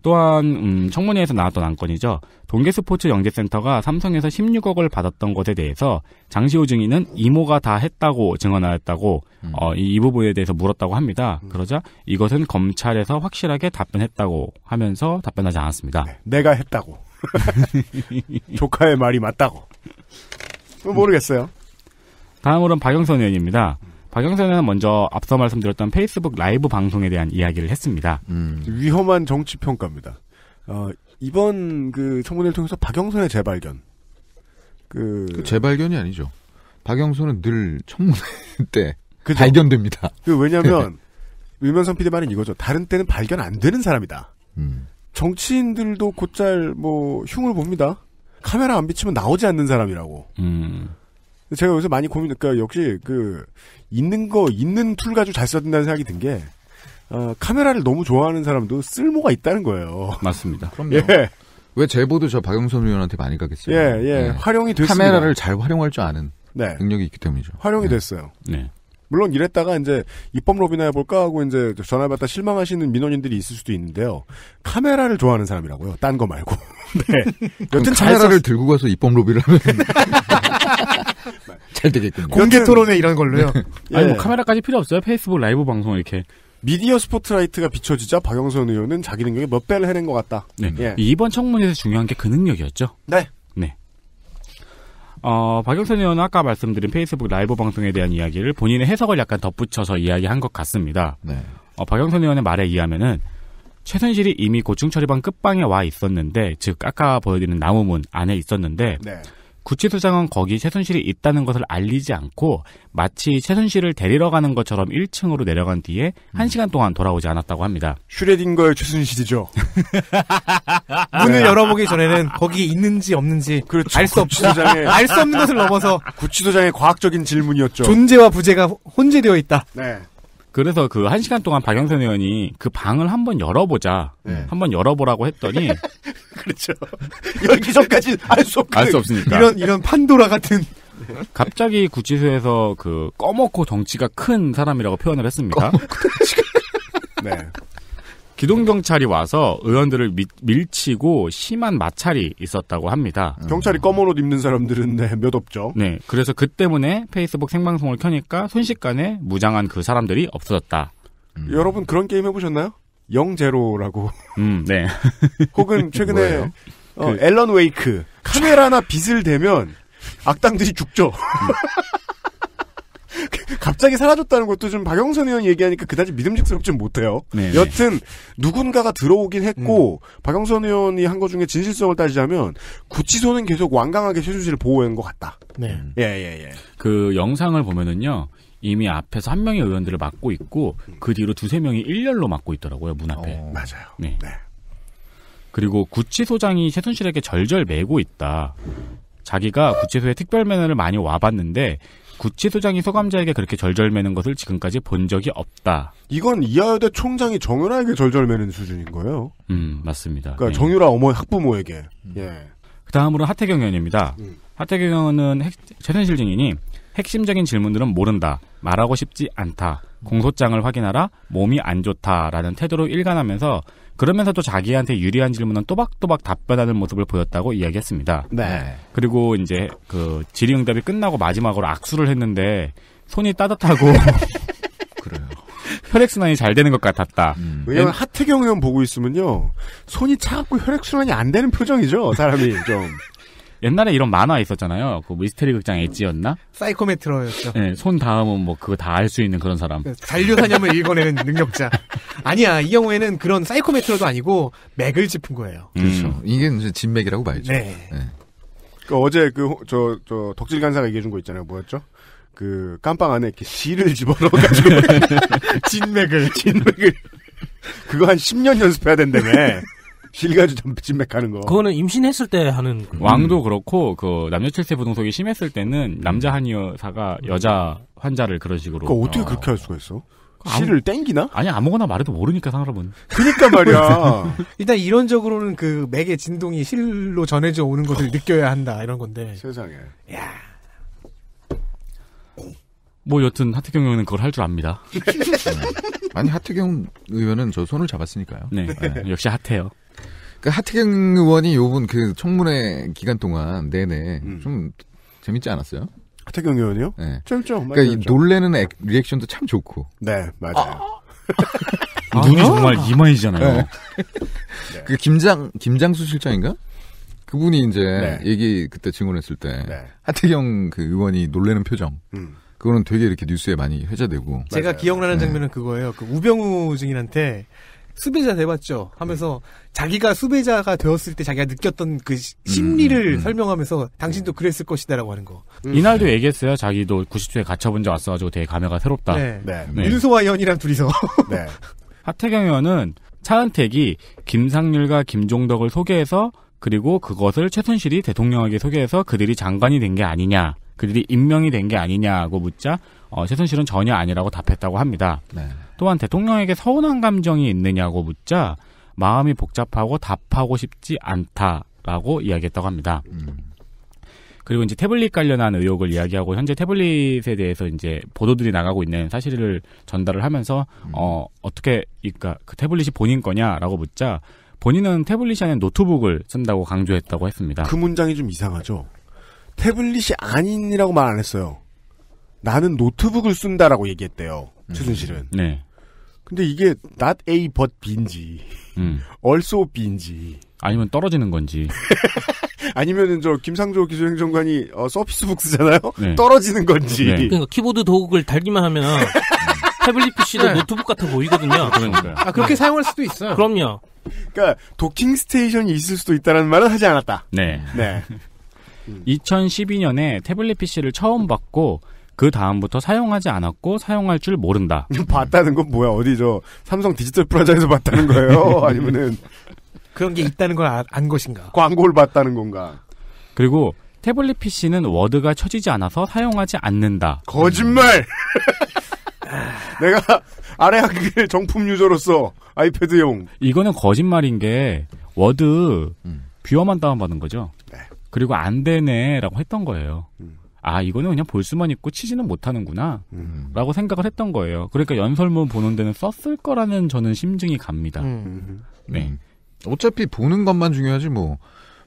또한 음, 청문회에서 나왔던 안건이죠. 동계스포츠 영재센터가 삼성에서 16억을 받았던 것에 대해서 장시호 증인은 이모가 다 했다고 증언하였다고 음. 어, 이, 이, 부분에 대해서 물었다고 합니다. 음. 그러자 이것은 검찰에서 확실하게 답변했다고 하면서 답변하지 않았습니다. 네, 내가 했다고. [LAUGHS] 조카의 말이 맞다고. 뭐 모르겠어요. 다음으로는 박영선 의원입니다. 박영선은 먼저 앞서 말씀드렸던 페이스북 라이브 방송에 대한 이야기를 했습니다. 음. 위험한 정치 평가입니다. 어, 이번 그 청문회를 통해서 박영선의 재발견. 그... 그 재발견이 아니죠. 박영선은 늘 청문회 [LAUGHS] 때 그죠? 발견됩니다. 그 왜냐하면 유면성피 d 말은 이거죠. 다른 때는 발견 안 되는 사람이다. 음. 정치인들도 곧잘 뭐 흉을 봅니다. 카메라 안 비치면 나오지 않는 사람이라고. 음. 제가 여기서 많이 고민, 그러니까 역시 그 있는 거 있는 툴 가지고 잘 써야 된다는 생각이 든 게. 어, 카메라를 너무 좋아하는 사람도 쓸모가 있다는 거예요. 맞습니다. [LAUGHS] 그럼요. 예. 왜 제보도 저 박영선 의원한테 많이 가겠어요? 예, 예. 네. 활용이 됐습니다. 카메라를 잘 활용할 줄 아는 네. 능력이 있기 때문이죠. 활용이 네. 됐어요. 네. 물론 이랬다가 이제 입법 로비나 해볼까 하고 이제 전화 받다 실망하시는 민원인들이 있을 수도 있는데요. 카메라를 좋아하는 사람이라고요. 딴 거 말고. [LAUGHS] 네. 여튼 카메라를 썼... 들고 가서 입법 로비를 하면 [LAUGHS] 잘 되겠군요. 공개 토론회 네. 이런 걸로요. 네. 예. 아니 뭐 카메라까지 필요 없어요. 페이스북 라이브 방송 이렇게. 미디어 스포트라이트가 비춰지자 박영선 의원은 자기 능력의 몇 배를 해낸 것 같다. 네. 예. 이번 청문회에서 중요한 게 그 능력이었죠. 네. 네. 어, 박영선 의원은 아까 말씀드린 페이스북 라이브 방송에 대한 이야기를 본인의 해석을 약간 덧붙여서 이야기한 것 같습니다. 네. 어, 박영선 의원의 말에 의하면은 최선실이 이미 고충 처리반 끝방에 와 있었는데, 즉 아까 보여드린 나무문 안에 있었는데 네. 구치소장은 거기 최순실이 있다는 것을 알리지 않고 마치 최순실을 데리러 가는 것처럼 1층으로 내려간 뒤에 음. 1시간 동안 돌아오지 않았다고 합니다. 슈레딩거의 최순실이죠. [LAUGHS] 문을 네. 열어보기 전에는 거기 있는지 없는지 그렇죠. 알수 없죠. 알 수 없는 것을 넘어서 구치소장의 과학적인 질문이었죠. 존재와 부재가 혼재되어 있다. 네. 그래서 그1 시간 동안 박영선 의원이 그 방을 한번 열어보자. 네. 한번 열어보라고 했더니. [LAUGHS] 그렇죠. 열기 전까지 알 수 없 알수 없으니까. 이런, 이런 판도라 같은. 갑자기 구치소에서 그 꺼먹고 덩치가 큰 사람이라고 표현을 했습니다. [LAUGHS] 네. 기동경찰이 와서 의원들을 밀, 치고 심한 마찰이 있었다고 합니다. 음. 경찰이 검은 옷 입는 사람들은 네, 몇 없죠. 네. 그래서 그 때문에 페이스북 생방송을 켜니까 순식간에 무장한 그 사람들이 없어졌다. 음. 여러분 그런 게임 해보셨나요? 영제로라고. 음, 네. [LAUGHS] 혹은 최근에 어, 그... 앨런 웨이크 카메라나 빛을 대면 악당들이 죽죠. 음. [LAUGHS] 갑자기 사라졌다는 것도 좀 박영선 의원 얘기하니까 그다지 믿음직스럽진 못해요. 네 여튼 누군가가 들어오긴 했고 음. 박영선 의원이 한 것 중에 진실성을 따지자면 구치소는 계속 완강하게 최준실을 보호한 것 같다. 네. 음. 예, 예, 예. 그 영상을 보면은요. 이미 앞에서 한 명의 의원들을 막고 있고 그 뒤로 두세 명이 일렬로 막고 있더라고요. 문 앞에. 어, 맞아요. 네. 네. 그리고 구치소장이 최순실에게 절절 매고 있다. 자기가 구치소에 특별 면허를 많이 와봤는데 구치소장이 소감자에게 그렇게 절절매는 것을 지금까지 본 적이 없다. 이건 이하여대 총장이 정유라에게 절절매는 수준인 거예요. 음, 맞습니다. 그러니까 네. 정유라 어머 니 학부모에게. 음. 예. 그 다음으로 하태경 의원입니다. 음. 하태경 의원은 핵, 최순실 증인이 핵심적인 질문들은 모른다. 말하고 싶지 않다. 공소장을 확인하라. 몸이 안 좋다라는 태도로 일관하면서 그러면서도 자기한테 유리한 질문은 또박또박 답변하는 모습을 보였다고 이야기했습니다. 네. 그리고 이제 그 질의응답이 끝나고 마지막으로 악수를 했는데 손이 따뜻하고 [LAUGHS] 그래요. 혈액순환이 잘 되는 것 같았다. 음. 왜냐면 하태경 의원 보고 있으면요. 손이 차갑고 혈액순환이 안 되는 표정이죠. 사람이 좀. 옛날에 이런 만화 있었잖아요. 그 미스테리 극장 엣지였나? 사이코메트로였죠. 네, 손 다음은 뭐 그거 다 알 수 있는 그런 사람. 네, 잔류사념을 읽어내는 능력자. 아니야, 이 경우에는 그런 사이코메트로도 아니고 맥을 짚은 거예요. 음. 그렇죠. 이게 이제 진맥이라고 봐야죠 네. 네. 그 어제 그 저 저 덕질 간사가 얘기해 준거 있잖아요. 뭐였죠? 그 깜빵 안에 이렇게 실를 집어넣어가지고 [LAUGHS] 진맥을 진맥을 그거 한 10년 연습해야 된다며. 실가주 진맥하는 거. 그거는 임신했을 때 하는. 왕도 그렇고 그남녀체세 부동석이 심했을 때는 남자 한 의사가 여자 환자를 그런 식으로. 그 어떻게 아. 그렇게 할 수가 있어? 실을 그 땡기나? 아니 아무거나 말해도 모르니까 사람은. 그니까 러 말이야. [LAUGHS] 일단 이론적으로는 그 맥의 진동이 실로 전해져 오는 것을 느껴야 한다 이런 건데. 세상에. 야. 뭐 여튼 하태경 의원은 그걸 할 줄 압니다. [LAUGHS] 네. 아니 하태경 의원은 저 손을 잡았으니까요. 네. 네. 네. 역시 핫해요. 그 하태경 의원이 요번 그 청문회 기간 동안 내내 음. 좀 재밌지 않았어요? 하태경 의원이요? 네. 재밌죠. 그러니까 재밌죠. 놀래는 액, 리액션도 참 좋고. 네, 맞아요. 아! 눈이 정말 아. 이마이잖아요. 네. 네. 그 김장 김장수 실장인가? 그분이 이제 네. 얘기 그때 증언했을 때 네. 하태경 그 의원이 놀래는 표정. 음. 그거는 되게 이렇게 뉴스에 많이 회자되고. 제가 맞아요. 기억나는 네. 장면은 그거예요. 그 우병우 증인한테 수배자 돼봤죠 하면서 네. 자기가 수배자가 되었을 때 자기가 느꼈던 그 심리를 음, 음. 설명하면서 당신도 그랬을 것이다라고 하는 거. 음. 이날도 얘기했어요. 자기도 9 0초에 갇혀본 적 왔어가지고 되게 감회가 새롭다. 네. 네. 네. 윤소와 연이랑 둘이서. [LAUGHS] 네. 하태경 의원은 차은택이 김상률과 김종덕을 소개해서 그리고 그것을 최순실이 대통령에게 소개해서 그들이 장관이 된 게 아니냐, 그들이 임명이 된 게 아니냐고 묻자 어, 최순실은 전혀 아니라고 답했다고 합니다. 네. 또한 대통령에게 서운한 감정이 있느냐고 묻자 마음이 복잡하고 답하고 싶지 않다라고 이야기했다고 합니다. 음. 그리고 이제 태블릿 관련한 의혹을 이야기하고 현재 태블릿에 대해서 이제 보도들이 나가고 있는 사실을 전달을 하면서 음. 어 어떻게 그러니까 그 태블릿이 본인 거냐라고 묻자 본인은 태블릿이 아닌 노트북을 쓴다고 강조했다고 했습니다. 그 문장이 좀 이상하죠. 태블릿이 아닌이라고 말 안 했어요. 나는 노트북을 쓴다라고 얘기했대요. 최순실은. 음. 네. 근데 이게 not A but B인지 음. also B인지 아니면 떨어지는 건지 [LAUGHS] 아니면은 저 김상조 기술행정관이 어, 서피스북스잖아요 네. 떨어지는 건지 네. 그러니까 키보드 도구를 달기만 하면 음. 태블릿 PC도 네. 노트북 같아 보이거든요. 아, 아 네. 그렇게 사용할 수도 있어요. 그럼요. 그러니까 도킹 스테이션이 있을 수도 있다는 말은 하지 않았다. 네. 네. 2012년에 [LAUGHS] 음. 태블릿 PC를 처음 받고 그 다음부터 사용하지 않았고 사용할 줄 모른다. [LAUGHS] 봤다는 건 뭐야? 어디 저 삼성 디지털 플라자에서 봤다는 거예요? [LAUGHS] 아니면은 그런 게 있다는 걸안 아, 것인가? 광고를 봤다는 건가? 그리고 태블릿 PC는 워드가 쳐지지 않아서 사용하지 않는다. 거짓말! 음. [LAUGHS] 내가 아래 학기 정품 유저로서 아이패드용. 이거는 거짓말인 게 워드 뷰어만 음. 다운받은 거죠. 네. 그리고 안 되네라고 했던 거예요. 음. 아 이거는 그냥 볼 수만 있고 치지는 못하는구나 음. 라고 생각을 했던 거예요 그러니까 연설문 보는 데는 썼을 거라는 저는 심증이 갑니다 음. 네 음. 어차피 보는 것만 중요하지 뭐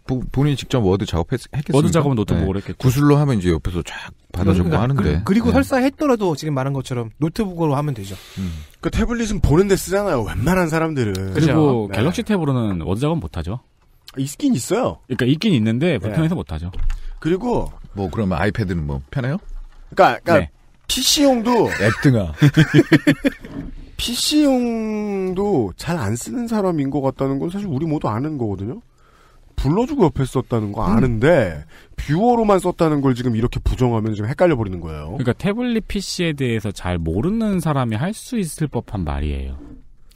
보, 본인이 직접 워드 작업했겠습니까? 워드 작업은 노트북으로 네. 했겠죠. 구슬로 하면 이제 옆에서 쫙 받아 주고그 하는데. 그, 리고 네. 설사 했더라도 지금 말한 것처럼 노트북으로 하면 되죠. 음. 그 태블릿은 보는데 쓰잖아요. 웬만한 사람들은. 그리고 그렇죠. 네. 갤럭시 탭으로는 워드 작업 못 하죠. 아, 있긴 있어요. 그러니까 있긴 있는데 네. 불편해서 못 하죠. 그리고 뭐 그러면 아이패드는 뭐 편해요? 그러니까, 그러니까 네. PC용도 앱등아. PC용도 [LAUGHS] 잘 안 쓰는 사람인 것 같다는 건 사실 우리 모두 아는 거거든요. 불러주고 옆에 썼다는 거 음. 아는데 음. 뷰어로만 썼다는 걸 지금 이렇게 부정하면 지금 헷갈려 버리는 거예요. 그러니까 태블릿 PC에 대해서 잘 모르는 사람이 할 수 있을 법한 말이에요.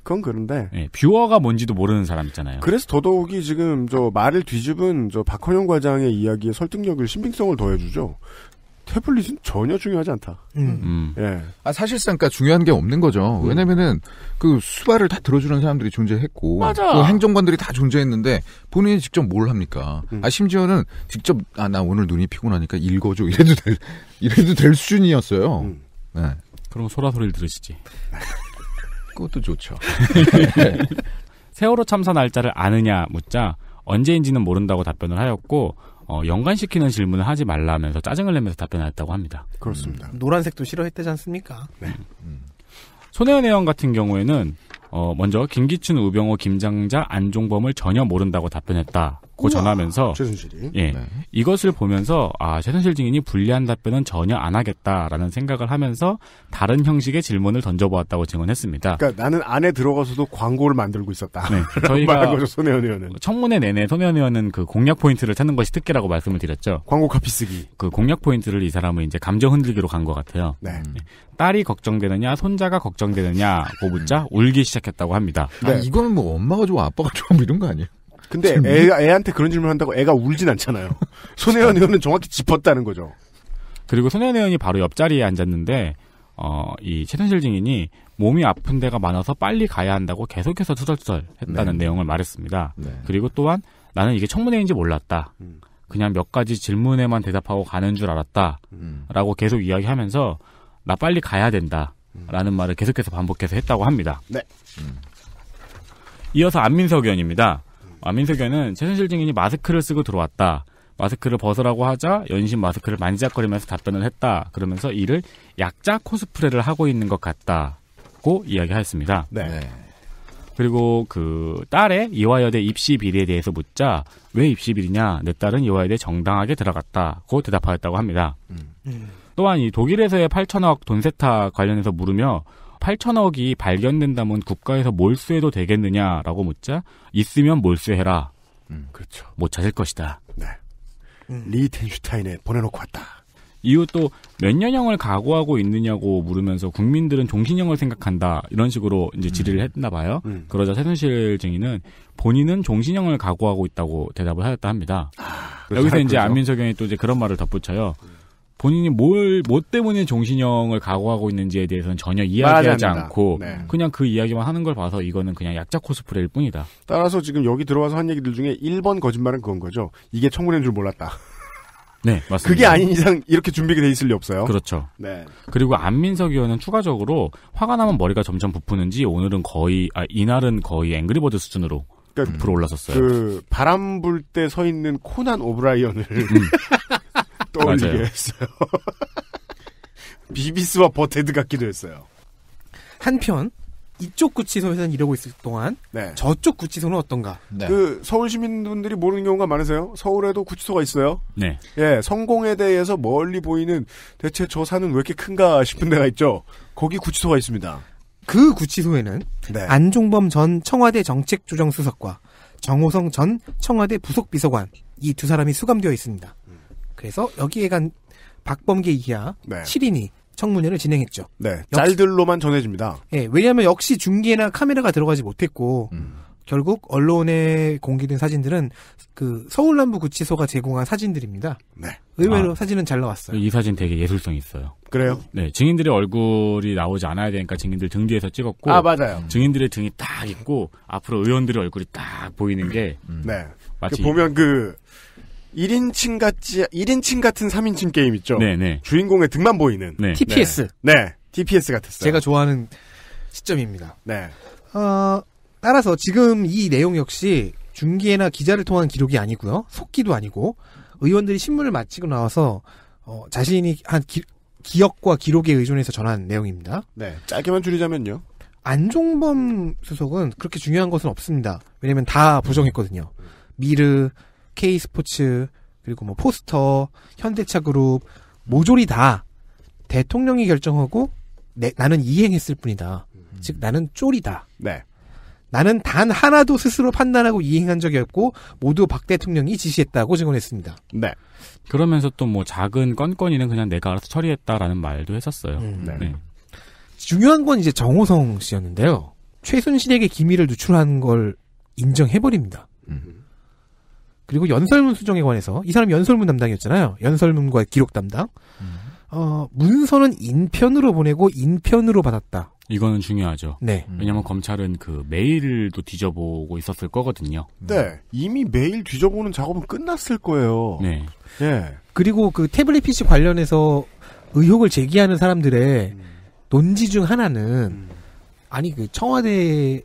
그건 그런데. 예, 뷰어가 뭔지도 모르는 사람 있잖아요. 그래서 더더욱이 지금 저 말을 뒤집은 저 박헌영 과장의 이야기에 설득력을 신빙성을 더해주죠. 태블릿은 전혀 중요하지 않다. 음. 음. 예. 아, 사실상 그러니까 중요한 게 없는 거죠. 음. 왜냐면은 그 수발을 다 들어주는 사람들이 존재했고 맞아. 그 행정관들이 다 존재했는데 본인이 직접 뭘 합니까? 음. 아 심지어는 직접 아 나 오늘 눈이 피곤하니까 읽어줘 이래도 될 [LAUGHS] 이래도 될 수준이었어요. 음. 네. 그럼 소라 소리를 들으시지. [LAUGHS] 그것도 좋죠. [LAUGHS] 네. 세월호 참사 날짜를 아느냐 묻자 언제인지는 모른다고 답변을 하였고 어, 연관시키는 질문을 하지 말라면서 짜증을 내면서 답변했다고 을 합니다. 그렇습니다. 음. 노란색도 싫어했대지 않습니까? 네. 음. 손혜원 의원 같은 경우에는 어, 먼저 김기춘, 우병호, 김장자, 안종범을 전혀 모른다고 답변했다. 고 전하면서 최순실이 예, 네. 이것을 보면서 아 최순실 증인이 불리한 답변은 전혀 안 하겠다라는 생각을 하면서 다른 형식의 질문을 던져보았다고 증언했습니다. 그러니까 나는 안에 들어가서도 광고를 만들고 있었다. 네, [LAUGHS] 저희가 거 손혜원 의원은 청문회 내내 손혜원 의원은 그 공략 포인트를 찾는 것이 특기라고 말씀을 드렸죠. 광고 카피 쓰기. 그 공략 포인트를 이 사람은 이제 감정 흔들기로 간 것 같아요. 네. 음, 예. 딸이 걱정되느냐 손자가 걱정되느냐고 묻자 음. 울기 시작했다고 합니다. 아, 네. 아, 이거는 뭐 엄마가 좋아 아빠가 좋아 뭐 이런 거 아니에요? 근데 애, 애한테 그런 질문 을 한다고 애가 울진 않잖아요. [LAUGHS] 손혜원 의원은 정확히 짚었다는 거죠. 그리고 손혜원 의원이 바로 옆자리에 앉았는데 어, 이 최순실 증인이 몸이 아픈 데가 많아서 빨리 가야 한다고 계속해서 투덜투덜 했다는 네. 내용을 말했습니다. 네. 그리고 또한 나는 이게 청문회인지 몰랐다. 음. 그냥 몇 가지 질문에만 대답하고 가는 줄 알았다. 음. 라고 계속 이야기하면서 나 빨리 가야 된다. 음. 라는 음. 말을 계속해서 반복해서 했다고 합니다. 네. 이어서 안민석 의원입니다. 아, 민석연는 최순실 증인이 마스크를 쓰고 들어왔다. 마스크를 벗으라고 하자 연신 마스크를 만지작거리면서 답변을 했다. 그러면서 이를 약자 코스프레를 하고 있는 것 같다고 이야기하였습니다. 네. 네. 그리고 그 딸의 이화여대 입시 비리에 대해서 묻자 왜 입시 비리냐? 내 딸은 이화여대 정당하게 들어갔다고 대답하였다고 합니다. 음. 음. 또한 이 독일에서의 8천억 돈 세탁 관련해서 물으며 8천억이 발견된다면 국가에서 몰수해도 되겠느냐라고 묻자 있으면 몰수해라. 음, 그렇죠. 못 찾을 것이다. 네. 음. 리텐슈타인에 보내놓고 왔다. 이후 또 몇 년형을 각오하고 있느냐고 물으면서 국민들은 종신형을 생각한다 이런 식으로 이제 음. 질의를 했나 봐요. 음. 그러자 최순실 증인은 본인은 종신형을 각오하고 있다고 대답을 하였다 합니다. 아, 여기서 그렇죠. 이제 그렇죠. 안민석 형이 또 이제 그런 말을 덧붙여요. 음. 본인이 뭘, 뭐 때문에 종신형을 각오하고 있는지에 대해서는 전혀 이야기하지 않고 네. 그냥 그 이야기만 하는 걸 봐서 이거는 그냥 약자 코스프레일 뿐이다. 따라서 지금 여기 들어와서 한 얘기들 중에 1번 거짓말은 그건 거죠. 이게 청문회인 줄 몰랐다. 네, [LAUGHS] 맞습니다. 그게 아닌 이상 이렇게 준비가 돼 있을 리 없어요. 그렇죠. 네. 그리고 안민석 의원은 추가적으로 화가 나면 머리가 점점 부푸는지 오늘은 거의 아 이날은 거의 앵그리버드 수준으로 그러니까 부풀어 올라섰어요. 그 바람 불 때 서 있는 코난 오브라이언을 음. [LAUGHS] 떠올리게 했어요. [LAUGHS] 비비스와 버테드 같기도 했어요. 한편 이쪽 구치소에서는 이러고 있을 동안 네. 저쪽 구치소는 어떤가? 네. 그 서울 시민분들이 모르는 경우가 많으세요. 서울에도 구치소가 있어요. 네. 예, 성공에 대해서 멀리 보이는 대체 저 산은 왜 이렇게 큰가 싶은 데가 있죠. 거기 구치소가 있습니다. 그 구치소에는 네. 안종범 전 청와대 정책조정수석과 정호성 전 청와대 부속비서관 이 두 사람이 수감되어 있습니다. 그래서 여기에 간 박범계 이하 네. 7인이 청문회를 진행했죠. 네. 짤들로만 전해집니다. 예, 왜냐하면 역시 중계나 카메라가 들어가지 못했고 음. 결국 언론에 공개된 사진들은 그 서울남부 구치소가 제공한 사진들입니다. 네. 의외로 아, 사진은 잘 나왔어요. 이 사진 되게 예술성 있어요. 그래요? 네, 증인들의 얼굴이 나오지 않아야 되니까 증인들 등 뒤에서 찍었고 아 맞아요. 음. 증인들의 등이 딱 있고 앞으로 의원들의 얼굴이 딱 보이는 게 음. 네. 마치 그 보면 그 1인칭 같지 1인칭 같은 3인칭 게임 있죠. 네네. 네. 주인공의 등만 보이는 네. TPS. 네. 네. TPS 같았어요. 제가 좋아하는 시점입니다. 네. 어, 따라서 지금 이 내용 역시 중기회나 기자를 통한 기록이 아니고요. 속기도 아니고 의원들이 신문을 마치고 나와서 어, 자신이 한 기, 기억과 기록에 의존해서 전한 내용입니다. 네. 짧게만 줄이자면요. 안종범 수석은 그렇게 중요한 것은 없습니다. 왜냐면 다 부정했거든요. 미르, K 스포츠 그리고 뭐 포스터, 현대차그룹, 모조리 다 대통령이 결정하고 내, 나는 이행했을 뿐이다. 음. 즉 나는 쫄이다. 네. 나는 단 하나도 스스로 판단하고 이행한 적이 없고 모두 박 대통령이 지시했다고 증언했습니다. 네. 그러면서 또 뭐 작은 건건이는 그냥 내가 알아서 처리했다라는 말도 했었어요. 음. 네. 네. 중요한 건 이제 정호성 씨였는데요. 최순실에게 기밀을 누출한 걸 인정해버립니다. 음. 그리고 연설문 수정에 관해서 이 사람 연설문 담당이었잖아요. 연설문과 기록 담당. 음. 어, 문서는 인편으로 보내고 인편으로 받았다. 이거는 중요하죠. 네. 왜냐하면 검찰은 그 메일도 뒤져보고 있었을 거거든요. 네. 이미 메일 뒤져보는 작업은 끝났을 거예요. 네. 네. 그리고 그 태블릿 PC 관련해서 의혹을 제기하는 사람들의 음. 논지 중 하나는 음. 아니 그 청와대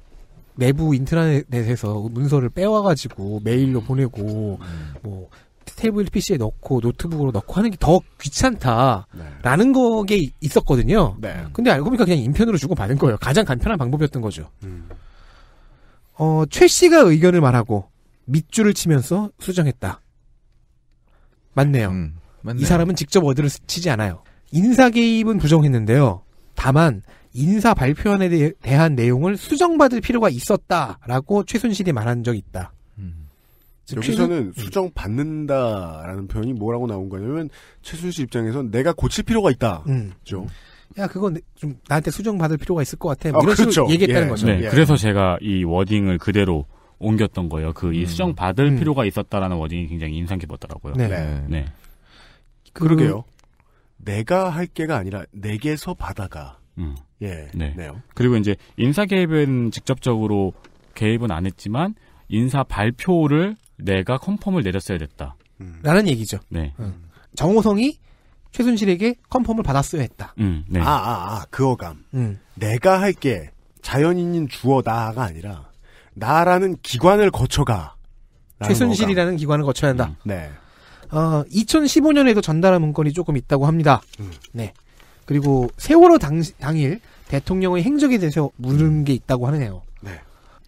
내부 인트라넷에서 문서를 빼와가지고 메일로 음. 보내고 음. 뭐 테이블 PC에 넣고 노트북으로 넣고 하는 게 더 귀찮다라는 네. 거게 있었거든요. 네. 근데 알고 보니까 그냥 인편으로 주고 받은 거예요. 가장 간편한 방법이었던 거죠. 음. 어, 최 씨가 의견을 말하고 밑줄을 치면서 수정했다. 맞네요. 음, 맞네요. 이 사람은 직접 어디를 치지 않아요. 인사 개입은 부정했는데요. 다만 인사 발표안에 대, 대한 내용을 수정받을 필요가 있었다라고 최순실이 말한 적이 있다. 음. 여기서는 최순... 음. 수정 받는다라는 표현이 뭐라고 나온 거냐면 최순실 입장에선 내가 고칠 필요가 있다. 그렇죠. 음. 야 그건 좀 나한테 수정 받을 필요가 있을 것 같아. 뭐 아, 이런 그렇죠. 얘기했다는 예. 거죠. 네, 예. 그래서 제가 이 워딩을 그대로 옮겼던 거예요. 그이 음. 수정 받을 음. 필요가 있었다라는 워딩이 굉장히 인상 깊었더라고요. 네. 네. 네. 그... 러게요 내가 할 게가 아니라 내게서 받아가. 음. 예. 네. 네요. 그리고 이제 인사 개입은 직접적으로 개입은 안 했지만 인사 발표를 내가 컨펌을 내렸어야 됐다. 음. 라는 얘기죠. 네. 음. 정호성이 최순실에게 컨펌을 받았어야 했다. 음, 네. 아, 아, 아, 그 어감. 음. 내가 할게 자연인인 주어다가 아니라 나라는 기관을 거쳐가. 최순실이라는 어감. 기관을 거쳐야 한다. 음. 네. 어, 2015년에도 전달한 문건이 조금 있다고 합니다. 음. 네. 그리고 세월호 당, 당일 대통령의 행적에 대해서 물은 음. 게 있다고 하네요. 네.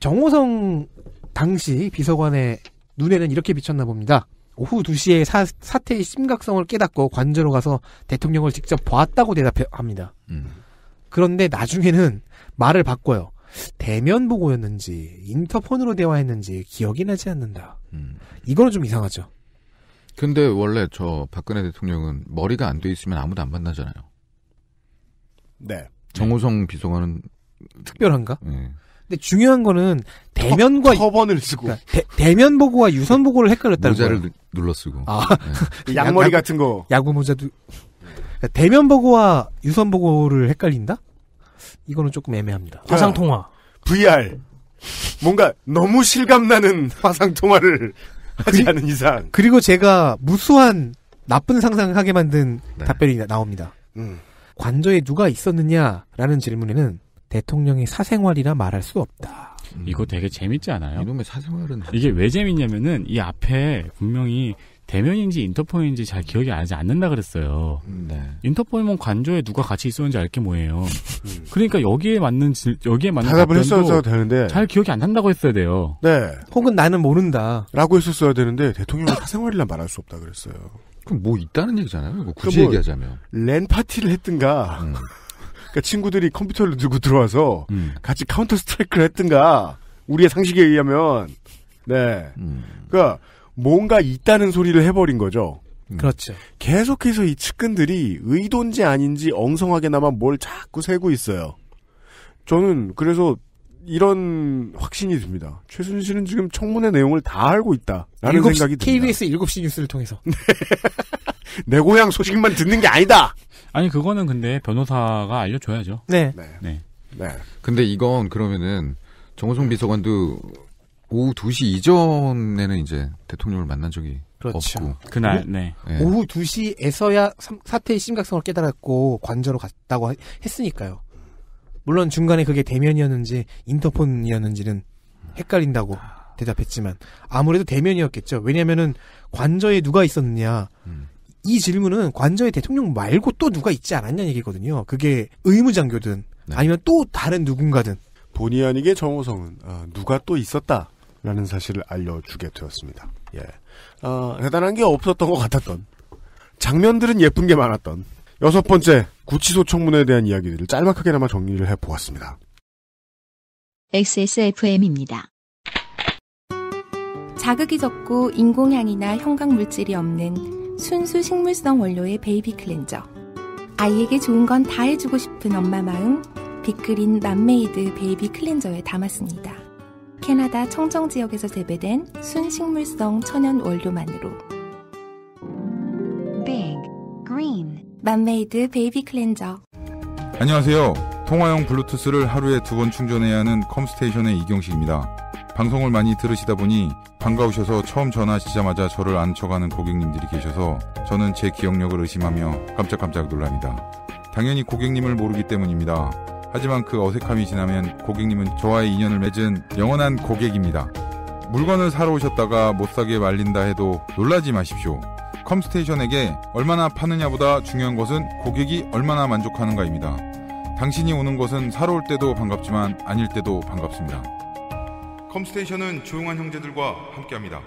정호성 당시 비서관의 눈에는 이렇게 비쳤나 봅니다. 오후 2시에 사, 태의 심각성을 깨닫고 관저로 가서 대통령을 직접 보았다고 대답합니다. 음. 그런데 나중에는 말을 바꿔요. 대면 보고였는지 인터폰으로 대화했는지 기억이 나지 않는다. 음. 이거는 좀 이상하죠. 근데 원래 저 박근혜 대통령은 머리가 안 돼 있으면 아무도 안 만나잖아요. 네. 정우성 네. 비서관은 특별한가? 네. 근데 중요한 거는 대면과 터, 번을 쓰고 그러니까 대, 대면 보고와 유선 보고를 헷갈렸다는 모자를 거예요. 눌러 쓰고 아, 네. 그 그 양머리 같은 거 야구 모자도 그러니까 대면 보고와 유선 보고를 헷갈린다? 이거는 조금 애매합니다. 화상 통화 VR 뭔가 너무 실감나는 화상 통화를 하지 그, 않은 이상 그리고 제가 무수한 나쁜 상상을 하게 만든 네. 답변이 나옵니다. 음. 관저에 누가 있었느냐라는 질문에는 대통령의 사생활이라 말할 수 없다. 음. 이거 되게 재밌지 않아요? 이놈의 사생활은 뭐. 이게 왜 재밌냐면은 이 앞에 분명히 대면인지 인터폰인지 잘 기억이 나지 않는다 그랬어요. 음, 네. 인터폰이면 관저에 누가 같이 있었는지 알게 뭐예요. 음. 그러니까 여기에 맞는 질, 여기에 맞는 대답을 했어야 되는데 잘 기억이 안 난다고 했어야 돼요. 네. 혹은 나는 모른다라고 했었어야 되는데 대통령은 사생활이라 말할 수 없다 그랬어요. 그럼 뭐 있다는 얘기잖아요. 굳이 뭐 얘기하자면 랜 파티를 했든가. 음. [LAUGHS] 그러니까 친구들이 컴퓨터를 들고 들어와서 음. 같이 카운터 스트라이크를 했든가 우리의 상식에 의하면 네. 음. 그러니까 뭔가 있다는 소리를 해버린 거죠. 음. 그렇죠. 계속해서 이 측근들이 의도인지 아닌지 엉성하게나마 뭘 자꾸 세고 있어요. 저는 그래서 이런 확신이 듭니다. 최순실은 지금 청문회 내용을 다 알고 있다라는 7시, 생각이 듭니다. KBS 7시 뉴스를 통해서. 네. [LAUGHS] 내 고향 소식만 듣는 게 아니다. 아니 그거는 근데 변호사가 알려줘야죠. 네. 네. 네. 네. 근데 이건 그러면은 정호성 비서관도 오후 2시 이전에는 이제 대통령을 만난 적이 그렇죠. 없고 그날 네. 네. 오후 2시에서야 사태의 심각성을 깨달았고 관저로 갔다고 했으니까요. 물론 중간에 그게 대면이었는지 인터폰이었는지는 헷갈린다고 아. 대답했지만 아무래도 대면이었겠죠. 왜냐면은 관저에 누가 있었느냐. 음. 이 질문은 관저에 대통령 말고 또 누가 있지 않았냐 는 얘기거든요. 그게 의무장교든 네. 아니면 또 다른 누군가든 본의 아니게 정호성은 어, 누가 또 있었다라는 사실을 알려주게 되었습니다. 예, 어, 대단한 게 없었던 것 같았던 장면들은 예쁜 게 많았던 여섯 번째, 구치소 청문회에 대한 이야기들을 짤막하게나마 정리를 해보았습니다. XSFM입니다. 자극이 적고 인공향이나 형광물질이 없는 순수 식물성 원료의 베이비 클렌저. 아이에게 좋은 건 다 해주고 싶은 엄마 마음, 빅그린 맘메이드 베이비 클렌저에 담았습니다. 캐나다 청정 지역에서 재배된 순식물성 천연 원료만으로 맘메이드 베이비 클렌저 안녕하세요. 통화용 블루투스를 하루에 두 번 충전해야 하는 컴스테이션의 이경식입니다. 방송을 많이 들으시다 보니 반가우셔서 처음 전화하시자마자 저를 안쳐가는 고객님들이 계셔서 저는 제 기억력을 의심하며 깜짝깜짝 놀랍니다. 당연히 고객님을 모르기 때문입니다. 하지만 그 어색함이 지나면 고객님은 저와의 인연을 맺은 영원한 고객입니다. 물건을 사러 오셨다가 못 사게 말린다 해도 놀라지 마십시오. 컴스테이션에게 얼마나 파느냐보다 중요한 것은 고객이 얼마나 만족하는가입니다. 당신이 오는 것은 사러 올 때도 반갑지만 아닐 때도 반갑습니다. 컴스테이션은 조용한 형제들과 함께합니다.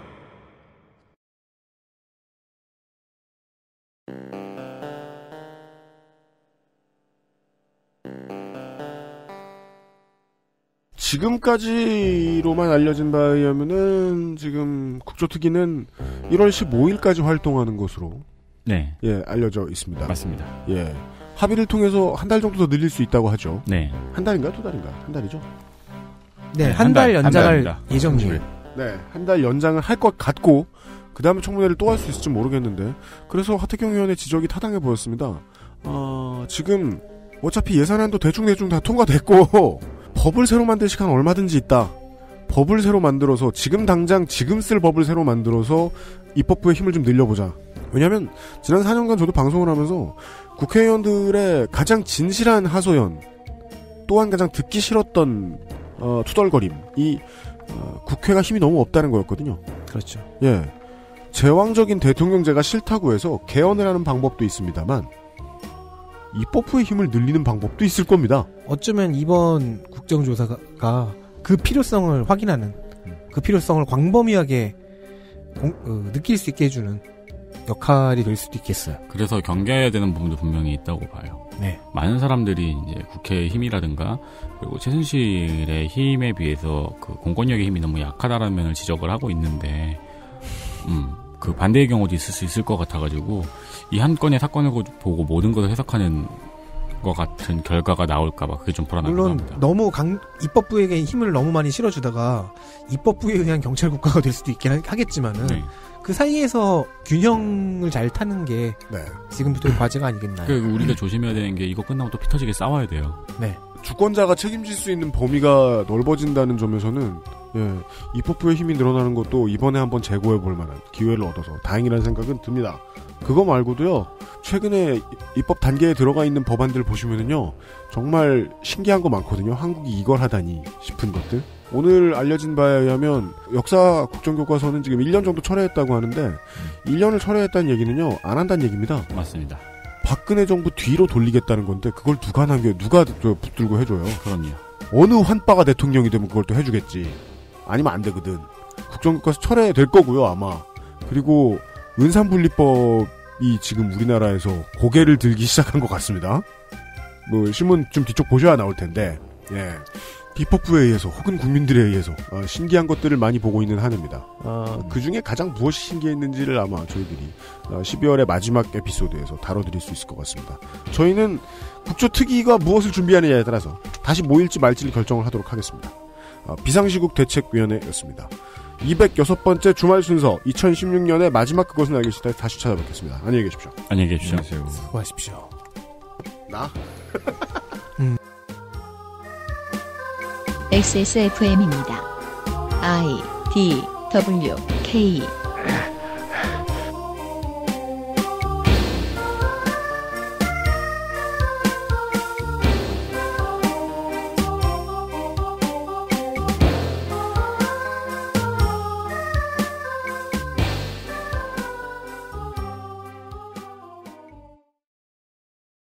지금까지로만 알려진 바에 의하면은 지금 국조특위는 1월 15일까지 활동하는 것으로 네. 예, 알려져 있습니다. 맞습니다. 예. 합의를 통해서 한 달 정도 더 늘릴 수 있다고 하죠. 네. 한 달인가 두 달인가? 한 달이죠. 네, 네 한달 한 연장할 예정입 네, 네 한 달 연장을 할 것 같고 그 다음에 청문회를 또 할 수 있을지 모르겠는데 그래서 하태경 의원의 지적이 타당해 보였습니다. 어, 지금 어차피 예산안도 대충대충 다 통과됐고 법을 새로 만들 시간 얼마든지 있다. 법을 새로 만들어서 지금 당장 지금 쓸 법을 새로 만들어서 입법부의 힘을 좀 늘려보자. 왜냐하면 지난 4년간 저도 방송을 하면서 국회의원들의 가장 진실한 하소연 또한 가장 듣기 싫었던 어, 투덜거림이 어, 국회가 힘이 너무 없다는 거였거든요. 그렇죠. 예. 제왕적인 대통령제가 싫다고 해서 개헌을 하는 방법도 있습니다만 입법부의 힘을 늘리는 방법도 있을 겁니다. 어쩌면 이번 국정조사가 그 필요성을 확인하는 음. 그 필요성을 광범위하게 공, 어, 느낄 수 있게 해주는 역할이 될 수도 있겠어요. 그래서 경계해야 되는 부분도 분명히 있다고 봐요. 네. 많은 사람들이 이제 국회의 힘이라든가 그리고 최순실의 힘에 비해서 그 공권력의 힘이 너무 약하다라는 면을 지적을 하고 있는데, 음, 그 반대의 경우도 있을 수 있을 것 같아가지고 이 한 건의 사건을 보고 모든 것을 해석하는 것 같은 결과가 나올까봐 그게 좀 불안합니다. 물론 합니다. 너무 강, 입법부에게 힘을 너무 많이 실어주다가 입법부에 의한 경찰 국가가 될 수도 있긴 하겠지만은 네. 그 사이에서 균형을 잘 타는 게 네. 지금부터의 과제가 아니겠나요? 그 우리가 조심해야 되는 게 이거 끝나면 또 피터지게 싸워야 돼요. 네. 주권자가 책임질 수 있는 범위가 넓어진다는 점에서는 예, 이 폭포의 힘이 늘어나는 것도 이번에 한번 재고해 볼 만한 기회를 얻어서 다행이라는 생각은 듭니다. 그거 말고도요. 최근에 입법 단계에 들어가 있는 법안들 보시면은요. 정말 신기한 거 많거든요. 한국이 이걸 하다니 싶은 것들. 오늘 알려진 바에 의하면 역사 국정교과서는 지금 1년 정도 철회했다고 하는데 1년을 철회했다는 얘기는요. 안 한다는 얘기입니다. 맞습니다. 박근혜 정부 뒤로 돌리겠다는 건데 그걸 누가 남겨 누가 붙들고 해줘요. 그럼요. 어느 환빠가 대통령이 되면 그걸 또 해주겠지. 아니면 안 되거든. 국정교과서 철회될 거고요, 아마. 그리고 은산분리법이 지금 우리나라에서 고개를 들기 시작한 것 같습니다. 뭐 신문 좀 뒤쪽 보셔야 나올 텐데, 예. 비법부에 의해서 혹은 국민들에 의해서 어, 신기한 것들을 많이 보고 있는 한입니다 아, 어, 그 중에 가장 무엇이 신기했는지를 아마 저희들이 어, 12월의 마지막 에피소드에서 다뤄드릴 수 있을 것 같습니다. 저희는 국조특위가 무엇을 준비하느냐에 따라서 다시 모일지 말지를 결정을 하도록 하겠습니다. 아, 비상시국 대책위원회였습니다. 206번째 주말 순서 2016년의 마지막 그것은 알기 싫다 다시 찾아뵙겠습니다. 안녕히 계십시오. 안녕히 계십시오. 안녕히 수고하십시오. 나? XSFM입니다. 음. I D W K